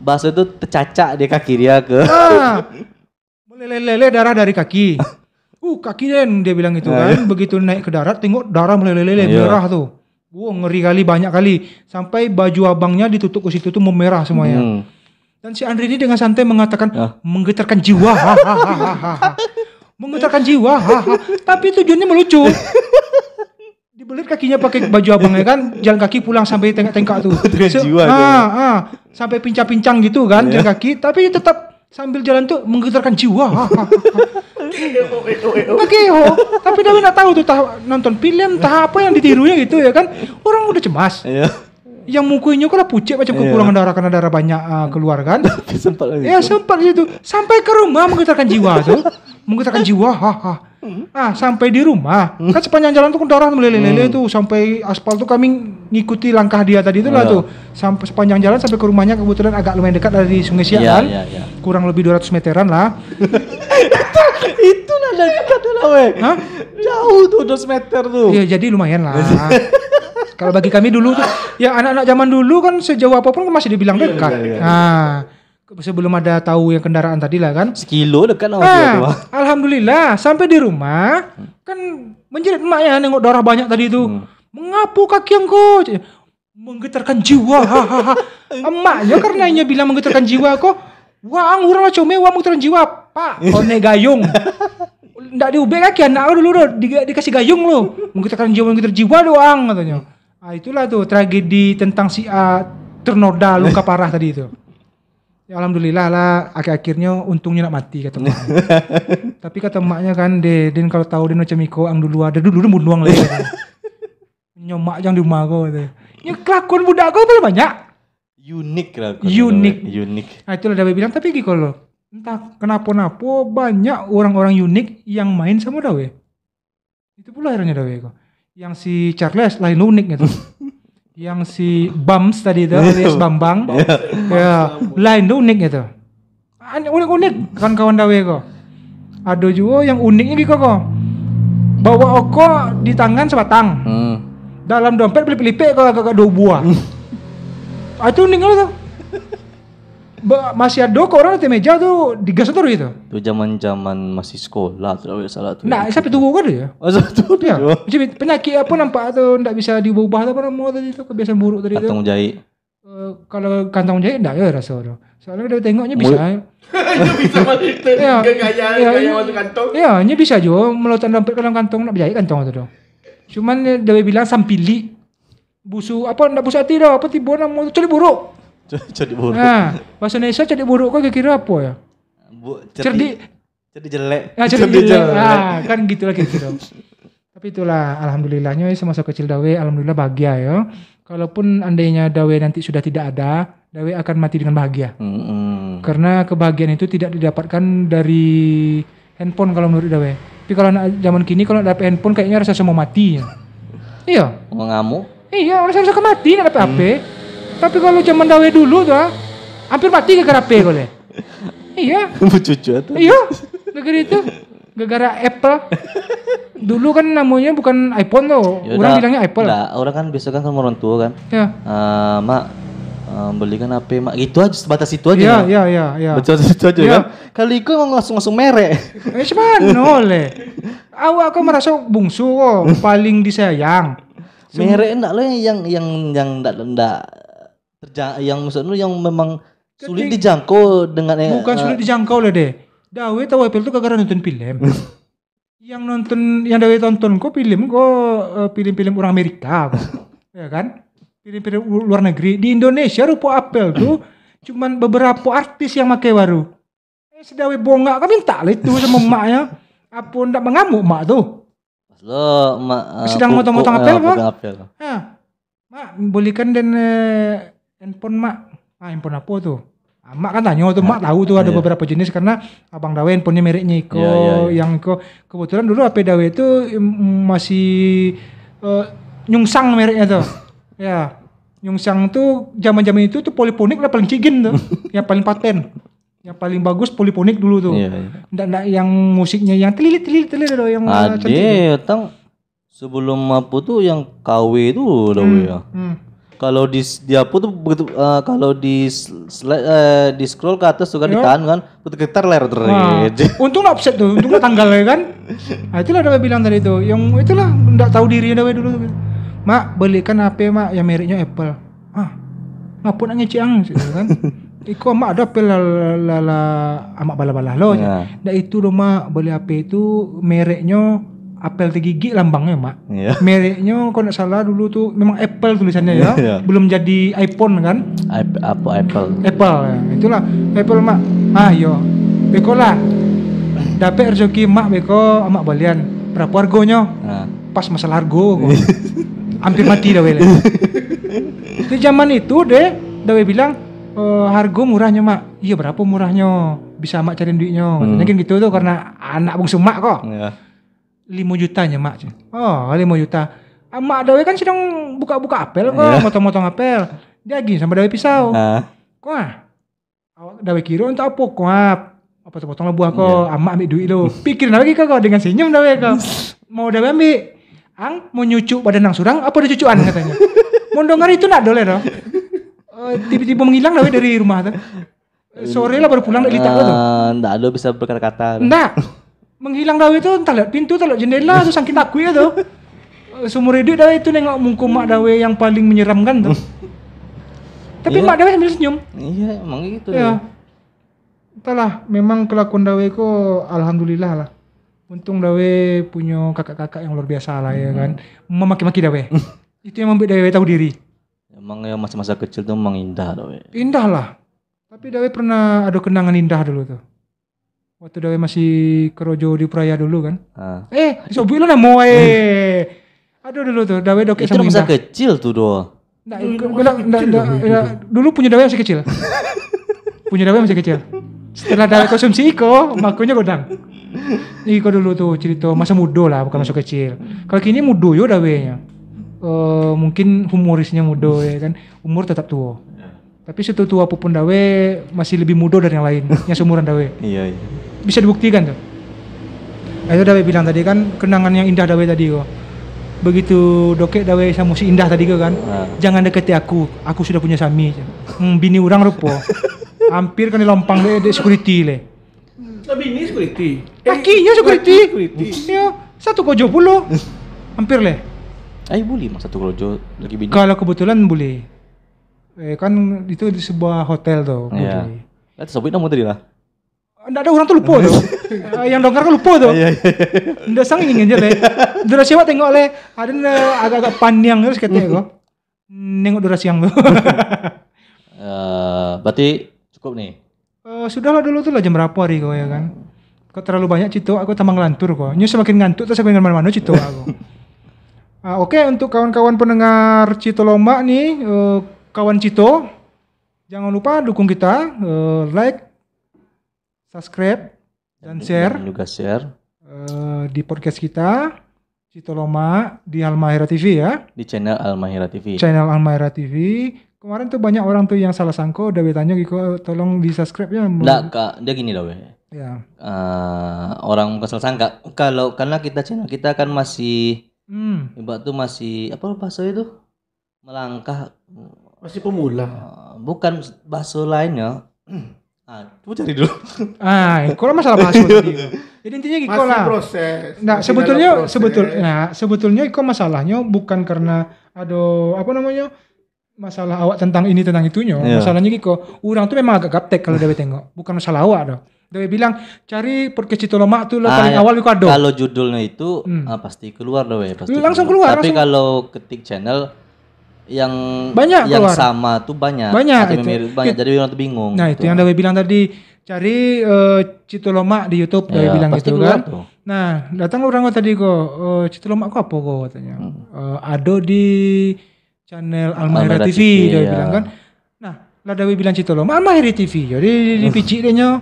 bahasa itu tercacak di kaki dia ke. Ah, *laughs* meleleh-leleh darah dari kaki. Uh kaki den dia bilang itu nah, kan. Iya. Begitu naik ke darat tengok darah meleleh-leleh iya. merah tuh. Wow ngeri kali banyak kali. Sampai baju abangnya ditutup ke situ tuh memerah semuanya. Hmm dan si Andri ini dengan santai mengatakan ya. menggetarkan jiwa. Ha, ha, ha, ha, ha. menggetarkan jiwa. Ha, ha. Tapi tujuannya melucu. Dibelit kakinya pakai baju abangnya kan, jalan kaki pulang sampai tengkak-tengkak tuh. So, *laughs* jiwa ha, ha. sampai pincang-pincang gitu kan, ya. jalan kaki. Tapi tetap sambil jalan tuh menggetarkan jiwa. Ha, ha, ha. tapi dia nggak tahu tuh nonton film, tahap apa yang ditirunya gitu ya kan. Orang udah cemas. Iya yang mukanya kalau pucet macam yeah. kekurangan iya. darah karena darah banyak uh, keluar kan *laughs* sempat ya sempat itu sampai ke rumah menggetarkan jiwa tuh menggetarkan jiwa hahaha ah sampai di rumah hmm. kan sepanjang jalan tuh darah meleleh-leleh hmm. tuh sampai aspal tuh kami ngikuti langkah dia tadi itulah lah iya. tuh sampai sepanjang jalan sampai ke rumahnya kebetulan agak lumayan dekat dari Sungai Siak yeah, kan yeah, yeah. kurang lebih 200 meteran lah *laughs* itu itu dekat lah weh jauh tuh 200 meter tuh iya jadi lumayan lah *laughs* Kalau bagi kami dulu tuh, ya anak-anak zaman dulu kan sejauh apapun kan masih dibilang iya, dekat. Iya, iya, Nah, sebelum ada tahu yang kendaraan tadi lah kan. Sekilo dekat lah nah, Alhamdulillah sampai di rumah kan menjerit emaknya nengok darah banyak tadi itu. Hmm. Mengapu kaki yang engkau? Menggetarkan jiwa. emaknya karena hanya bilang menggetarkan jiwa kok. Wah, anggur lah cuma wah menggetarkan jiwa. Pak, kone gayung. Ndak diubek kaki anak dulu lo, dikasih gayung lo. Menggetarkan jiwa, menggetarkan jiwa doang katanya. Ah itulah tuh tragedi tentang si A ternoda luka parah tadi itu. Ya, Alhamdulillah lah akhir-akhirnya untungnya nak mati kata mak. *laughs* Tapi kata maknya kan de den kalau tahu den macam iko ang dulu ada dulu dulu bunuang lagi. *laughs* Nyomak yang di rumah kau tuh. Ya kelakuan budak kau paling banyak. Unik lah. Unik. Unik. Nah itulah Dawe bilang tapi gitu loh. Entah kenapa napa banyak orang-orang unik yang main sama Dawe. Itu pula akhirnya Dawe kok yang si Charles lain unik gitu. *laughs* yang si Bams tadi itu iya. alias Bambang. Iya. ya, Bams. lain unik gitu. Ah, Unik-unik kan kawan dawe kok. Ada juga yang unik ini kok. Bawa oko di tangan sebatang. Hmm. Dalam dompet pelipet pelipet kok agak dua buah. Hmm. Ah, itu unik loh tuh masih ada kok orang di meja tuh digas terus gitu. Itu zaman zaman masih sekolah tuh salah tuh. Nah, sampai tunggu kan ya. Oh, tuh ya. Jadi penyakit apa nampak atau tidak bisa diubah ubah apa namanya tadi itu kebiasaan buruk tadi itu. Kantong jahit. Uh, kalau kantong jahit enggak ya rasa orang. Soalnya dia tengoknya bisa. *laughs* Dia bisa ya. Gaya gaya masuk kantong. Ya, ini bisa juga melautan dompet ke dalam kantong nak jahit kantong itu dong. Cuman dia bilang sampili busu apa ndak busu hati dah apa tiba nama coli buruk cerdik buruk. Nah, bahasa Indonesia cerdik buruk kok kira-kira apa ya? Bu, cerdik. cerdik jelek. Nah, jadi jelek. jelek. Nah, kan gitu gitulah kira-kira. Tapi itulah alhamdulillahnya semasa kecil Dawe alhamdulillah bahagia ya. Kalaupun andainya Dawe nanti sudah tidak ada, Dawe akan mati dengan bahagia. Mm -hmm. Karena kebahagiaan itu tidak didapatkan dari handphone kalau menurut Dawe. Tapi kalau anak zaman kini kalau dapat handphone kayaknya rasa semua mati. Ya. iya. Mau Mengamuk. Iya, rasa rasa mati, nak dapat hmm. Tapi kalau zaman dawe ya dulu tuh, hampir mati gara-gara ya? iya. Cucu tuh. Iya. Negeri itu gara-gara Apple. Dulu kan namanya bukan iPhone tuh. Ya, orang bilangnya Apple. Nah, orang kan biasa kan sama orang tua kan. Iya. Uh, mak uh, belikan HP mak gitu aja sebatas itu aja. Iya, iya, iya, iya. Sebatas itu aja ya. kan. Kali itu emang langsung langsung merek. Eh, cuman *laughs* oleh. Awak kok merasa bungsu kok, paling disayang. Merek enggak lo yang yang yang enggak enggak terja yang maksudnya yang memang sulit dijangkau dengan eh, bukan uh, sulit dijangkau lah deh Dawe tahu apa itu kagak nonton film *laughs* yang nonton yang Dawe tonton kok film kok film eh, film-film orang Amerika *laughs* ya kan film-film luar negeri di Indonesia rupa apel tuh *coughs* cuman beberapa artis yang make baru eh si bongak kan minta lah itu sama *laughs* maknya apa ndak mengamuk mak tuh lo mak uh, sedang motong-motong apel, kok ya, mak bolehkan dan uh, handphone mak ah handphone apa tuh ah, mak kan tanya tuh mak ah, tahu tuh ada iya. beberapa jenis karena abang Dawe handphonenya mereknya iko, iya, iya, yang iko kebetulan dulu HP Dawe itu masih uh, nyungsang mereknya tuh *laughs* ya nyungsang tuh zaman zaman itu tuh poliponik udah paling cingin tuh *laughs* yang paling paten yang paling bagus poliponik dulu tuh. Iya. iya. yang musiknya yang telilit telilit telilit loh yang Ade, tang sebelum apa tuh yang KW itu udah hmm, ya. Hmm kalau di dihapus tuh begitu uh, kalau di uh, di scroll ke atas tuh kan iya. kan putar getar layar nah, *laughs* untung offset tuh untung tanggalnya kan nah, itulah udah bilang tadi itu, yang itulah nggak tahu diri udah dulu mak belikan HP mak yang mereknya Apple ah ngapun angin ciang sih kan *laughs* Iku mak ada pel la la amak bala bala lo. Nah. Ya. itu rumah beli HP itu mereknya apel gigi lambangnya mak yeah. *laughs* mereknya kalau nggak salah dulu tuh memang Apple tulisannya ya yeah. belum jadi iPhone kan apa Apple Apple ya. itulah Apple mak ah yo iya. beko lah dapet rezeki mak beko mak balian berapa harganya nah. pas masalah harga iya. *laughs* hampir mati dah wele ya. *laughs* di zaman itu deh dah dawe bilang e, eh, harga murahnya mak iya berapa murahnya bisa mak cari duitnya hmm. mungkin gitu tuh karena anak bungsu mak kok yeah 5 jutanya mak. Oh, 5 juta. Ah, mak dawe kan sedang buka-buka apel kok, yeah. motong-motong apel. dia Daging sama dawe pisau. Uh. Kok ah. Dawe kira untuk apa kok? Apa tuh potong buah kok? Yeah. Iya. Amak ambil duit lo. Pikirin lagi kok dengan senyum dawe kok. *laughs* Mau dawe ambil Ang mau nyucu badan nang surang apa ada cucuan katanya. mau *laughs* dengar itu nak dole dong. Uh, eh, tiba-tiba menghilang dawe dari rumah tuh. *laughs* Sore lah baru pulang dari Lita uh, tuh. Enggak eh, ada bisa berkata-kata. Enggak menghilang dah itu entah lihat pintu, entah lihat jendela terus saking takut ya tuh. *laughs* Sumur hidup dah itu nengok muka mak dawe yang paling menyeramkan tuh. *laughs* Tapi yeah. mak dawe sambil senyum. Iya, yeah, emang gitu. Ya. Entahlah, memang kelakuan dawe kok. alhamdulillah lah. Untung dawe punya kakak-kakak yang luar biasa lah ya hmm. ya kan. Memaki-maki dawe. *laughs* itu yang membuat dawe tahu diri. Emang ya masa-masa kecil tuh memang indah dawe. Indah lah. Tapi dawe pernah ada kenangan indah dulu tuh. Waktu Dewi masih kerojo di Praya dulu kan? Ah. Eh, sobi lu mau eh. Hmm. Aduh dulu tuh, Dawe doke Itu masa kecil tuh doa. Nah, gitu. dulu punya Dawe masih kecil. *laughs* punya Dawe masih kecil. Setelah Dawe konsumsi Iko, makunya godang. Iko dulu tuh cerita masa mudo lah, bukan masa kecil. Kalau kini mudo yo Dawenya. Uh, eh, mungkin humorisnya mudo ya kan. Umur tetap tua. Ya. Tapi setua tua apapun Dawe masih lebih muda dari yang lain, yang seumuran Dawe. Iya, iya bisa dibuktikan tuh nah, itu Dawei bilang tadi kan kenangan yang indah Dawei tadi kok begitu doke sama samusi indah tadi kok kan nah. jangan deketi aku aku sudah punya sami hmm, bini orang rupo *laughs* hampir kan dilompang deh de security le bini security eh, kakinya security iya satu kojo puluh *laughs* hampir le. Ayo boleh mas satu kojo lagi bini kalau kebetulan boleh eh, kan itu di sebuah hotel tuh yeah. Iya. Itu sebut mau tadi lah Nggak ada orang tuh lupa tuh. *laughs* Eh, yang dongkar kan lupa tuh. udah iya, iya, iya. sang ingin aja leh. Durasi apa tengok leh. Ada agak-agak panjang terus katanya kok. Mm-hmm. Oh. Nengok durasi yang tuh. *laughs* Eh, berarti cukup nih. Uh, eh, sudahlah dulu tuh lah jam berapa hari kau ya kan. Kok terlalu banyak cito aku tambah ngelantur kok. nyus semakin ngantuk terus ingin mana-mana cito aku. uh, *laughs* Oke okay, untuk kawan-kawan pendengar Cito Lomba nih, uh, kawan Cito, jangan lupa dukung kita, uh, like, subscribe dan, dan share. Dan juga share. Uh, di podcast kita Citoloma di Almahera TV ya. Di channel Almahera TV. Channel Almahera TV. Kemarin tuh banyak orang tuh yang salah sangka udah bertanya, gitu tolong di subscribe ya. Enggak kak, dia gini loh ya. Ya. Uh, orang kesel sangka kalau karena kita channel kita kan masih hmm. Mbak tuh masih apa bahasa itu melangkah masih pemula uh, bukan bahasa lainnya *clears throat* Aduh, coba cari dulu. *laughs* Ah, kalau masalah masuk *laughs* gitu? Jadi intinya Iko lah. proses. Nah, sebetulnya proses. sebetul nah, sebetulnya Iko masalahnya bukan karena ada apa namanya? masalah awak tentang ini tentang itunya. Yeah. Masalahnya Iko, orang tuh memang agak gaptek kalau dewe tengok. Bukan masalah awak dong Dewe bilang cari podcast itu lemak tuh lah paling iya. awal Iko Kalau judulnya itu hmm. ah, pasti keluar dewe pasti. Langsung keluar. keluar Tapi kalau ketik channel yang banyak yang keluar. sama tuh banyak. Banyak. Itu. Mirip, banyak. Ya. Jadi orang tuh bingung. Nah itu gitu. yang Dewi bilang tadi cari uh, Cituloma di YouTube Dewi ya, bilang gitu kan. Tuh. Nah datang orang tadi kok uh, Cituloma kok apa kok katanya. Hmm. Uh, eh, ada di channel Almahera Al TV, TV Dewi ya. bilang kan. Nah lah Dewi bilang Cituloma Almahera TV. Jadi di hmm. PC dia uh,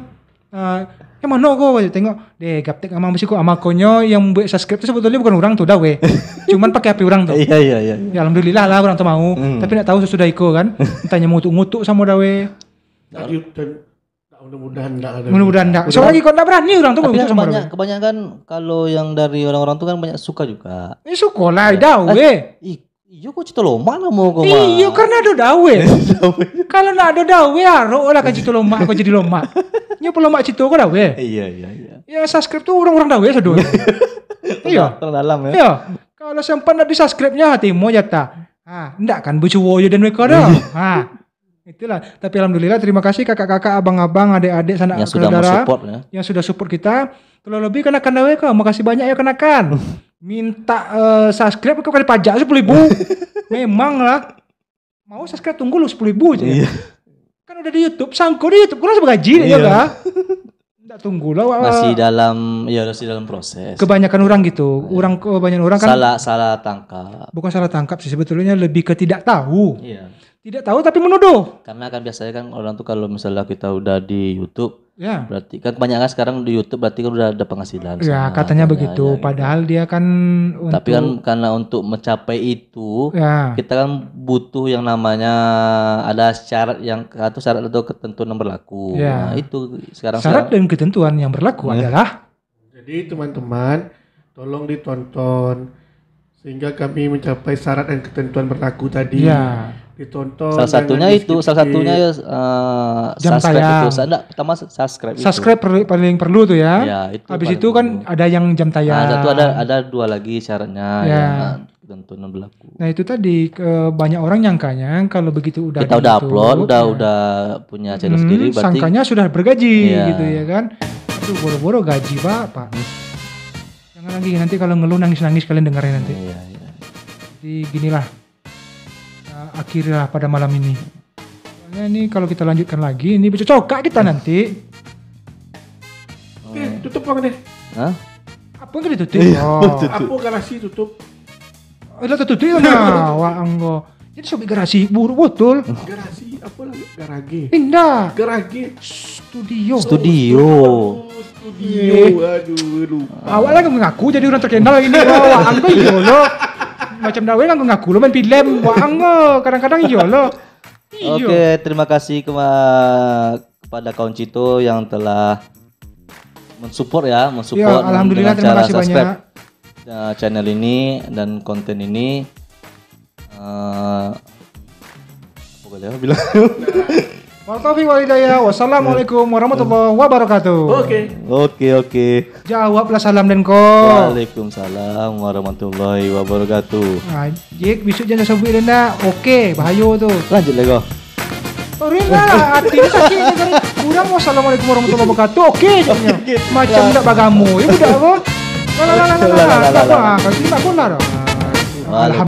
yang mana kau tengok deh gaptek sama mesti kok sama konyo yang buat subscribe itu sebetulnya bukan orang tuh dah weh *laughs* cuman pakai HP orang tuh iya, iya iya iya ya alhamdulillah lah orang tuh mau mm. tapi nak tahu sesudah iko kan *laughs* tanya ngutuk-ngutuk sama dah weh mudah-mudahan enggak ada mudah-mudahan enggak soalnya lagi kok enggak berani orang tuh tapi kan sama banyak, kebanyakan kalau yang dari orang-orang tuh kan banyak suka juga Ini eh, suka lah dah eh, weh eh, Iya kok cita loma lah mau kok. Iya karena ada dawe. *laughs* Kalau nak ada dawe aro lah kan cita loma kok jadi loma. Nya loma cita kok dawe. Iya iya iya. Ya subscribe tuh orang-orang dawe sedoi iya. *laughs* iya. Terdalam ya. Iya. Kalau sempat nanti subscribe-nya hatimu ya Ah, ndak kan bucu woyo dan mereka iya. Ah. Itulah. Tapi alhamdulillah terima kasih kakak-kakak, abang-abang, adik-adik, sanak yang saudara sudah support, ya. yang sudah support kita. Kalau lebih kenakan dawe kok. Makasih banyak ya kenakan. *laughs* Minta uh, subscribe kok kali pajak sepuluh ribu. *laughs* Memang lah. Mau subscribe tunggu lu sepuluh ribu aja. Iya. Kan udah di YouTube, sangko di YouTube, kurang sebagai iya. ya enggak? *laughs* Enggak tunggu lah. Masih dalam, ya masih dalam proses. Kebanyakan orang gitu, iya. orang kebanyakan orang kan. Salah salah tangkap. Bukan salah tangkap sih sebetulnya lebih ke tidak tahu. Iya. Tidak tahu tapi menuduh. Karena kan biasanya kan orang tuh kalau misalnya kita udah di YouTube, ya. berarti kan kebanyakan sekarang di YouTube berarti kan udah ada penghasilan. Ya sana, katanya ya, begitu. Ya, gitu. Padahal dia kan. Untuk... Tapi kan karena untuk mencapai itu, ya. kita kan butuh yang namanya ada syarat yang atau syarat atau ketentuan yang berlaku. Ya. Nah, itu sekarang. Syarat sekarang, dan ketentuan yang berlaku ya. adalah. Jadi teman-teman, tolong ditonton sehingga kami mencapai syarat dan ketentuan berlaku tadi. Ya ditonton salah satunya itu salah satunya ya uh, jam subscribe tayang. itu enggak pertama subscribe subscribe itu. paling perlu tuh ya, ya itu habis itu kan perlu. ada yang jam tayang nah, satu ada ada dua lagi syaratnya ya, yang tontonan berlaku nah itu tadi ke, banyak orang nyangkanya kalau begitu udah kita udah YouTube, gitu. upload udah ya. udah punya channel hmm, sendiri berarti sangkanya sudah bergaji ya. gitu ya kan itu boro-boro gaji pak? jangan lagi nanti kalau ngeluh nangis-nangis kalian dengerin nanti ya, ya. jadi ginilah akhirlah pada malam ini. Soalnya ini kalau kita lanjutkan lagi, ini bisa cokak kita nanti. Oh, Oke, oh. tutup bang deh. Hah? Apa yang ditutup? Iya, oh. Apa garasi tutup? Ada tutup dia nah, wah anggo. Jadi sobi garasi buru betul. Garasi apa lagi? Garage. Indah. Garage. Studio. Studio. Oh, studio. Aduh, lupa. Awalnya ngaku, jadi orang terkenal ini. Wah, anggo loh. Iya, macam dawe kan ngaku iya, lo main film waang kadang-kadang iyo lo Oke, terima kasih kema- kepada kawan Cito yang telah mensupport ya, mensupport ya, alhamdulillah dengan cara subscribe banyak. Eh, channel ini dan konten ini. Uh, apa boleh bilang? *laughs* Wal taufiq Wassalamualaikum warahmatullahi wabarakatuh. Oke. Oke, oke. Jawablah salam dan ko. Waalaikumsalam warahmatullahi wabarakatuh. Nah, jik besok jangan sebut denda. Oke, bahaya tuh. Lanjut lagi. Oh, Rina, *laughs* hati sakit kan. kurang wassalamualaikum warahmatullahi wabarakatuh. Oke, macam tidak bagamu. Ibu ya dah apa? Lah tidak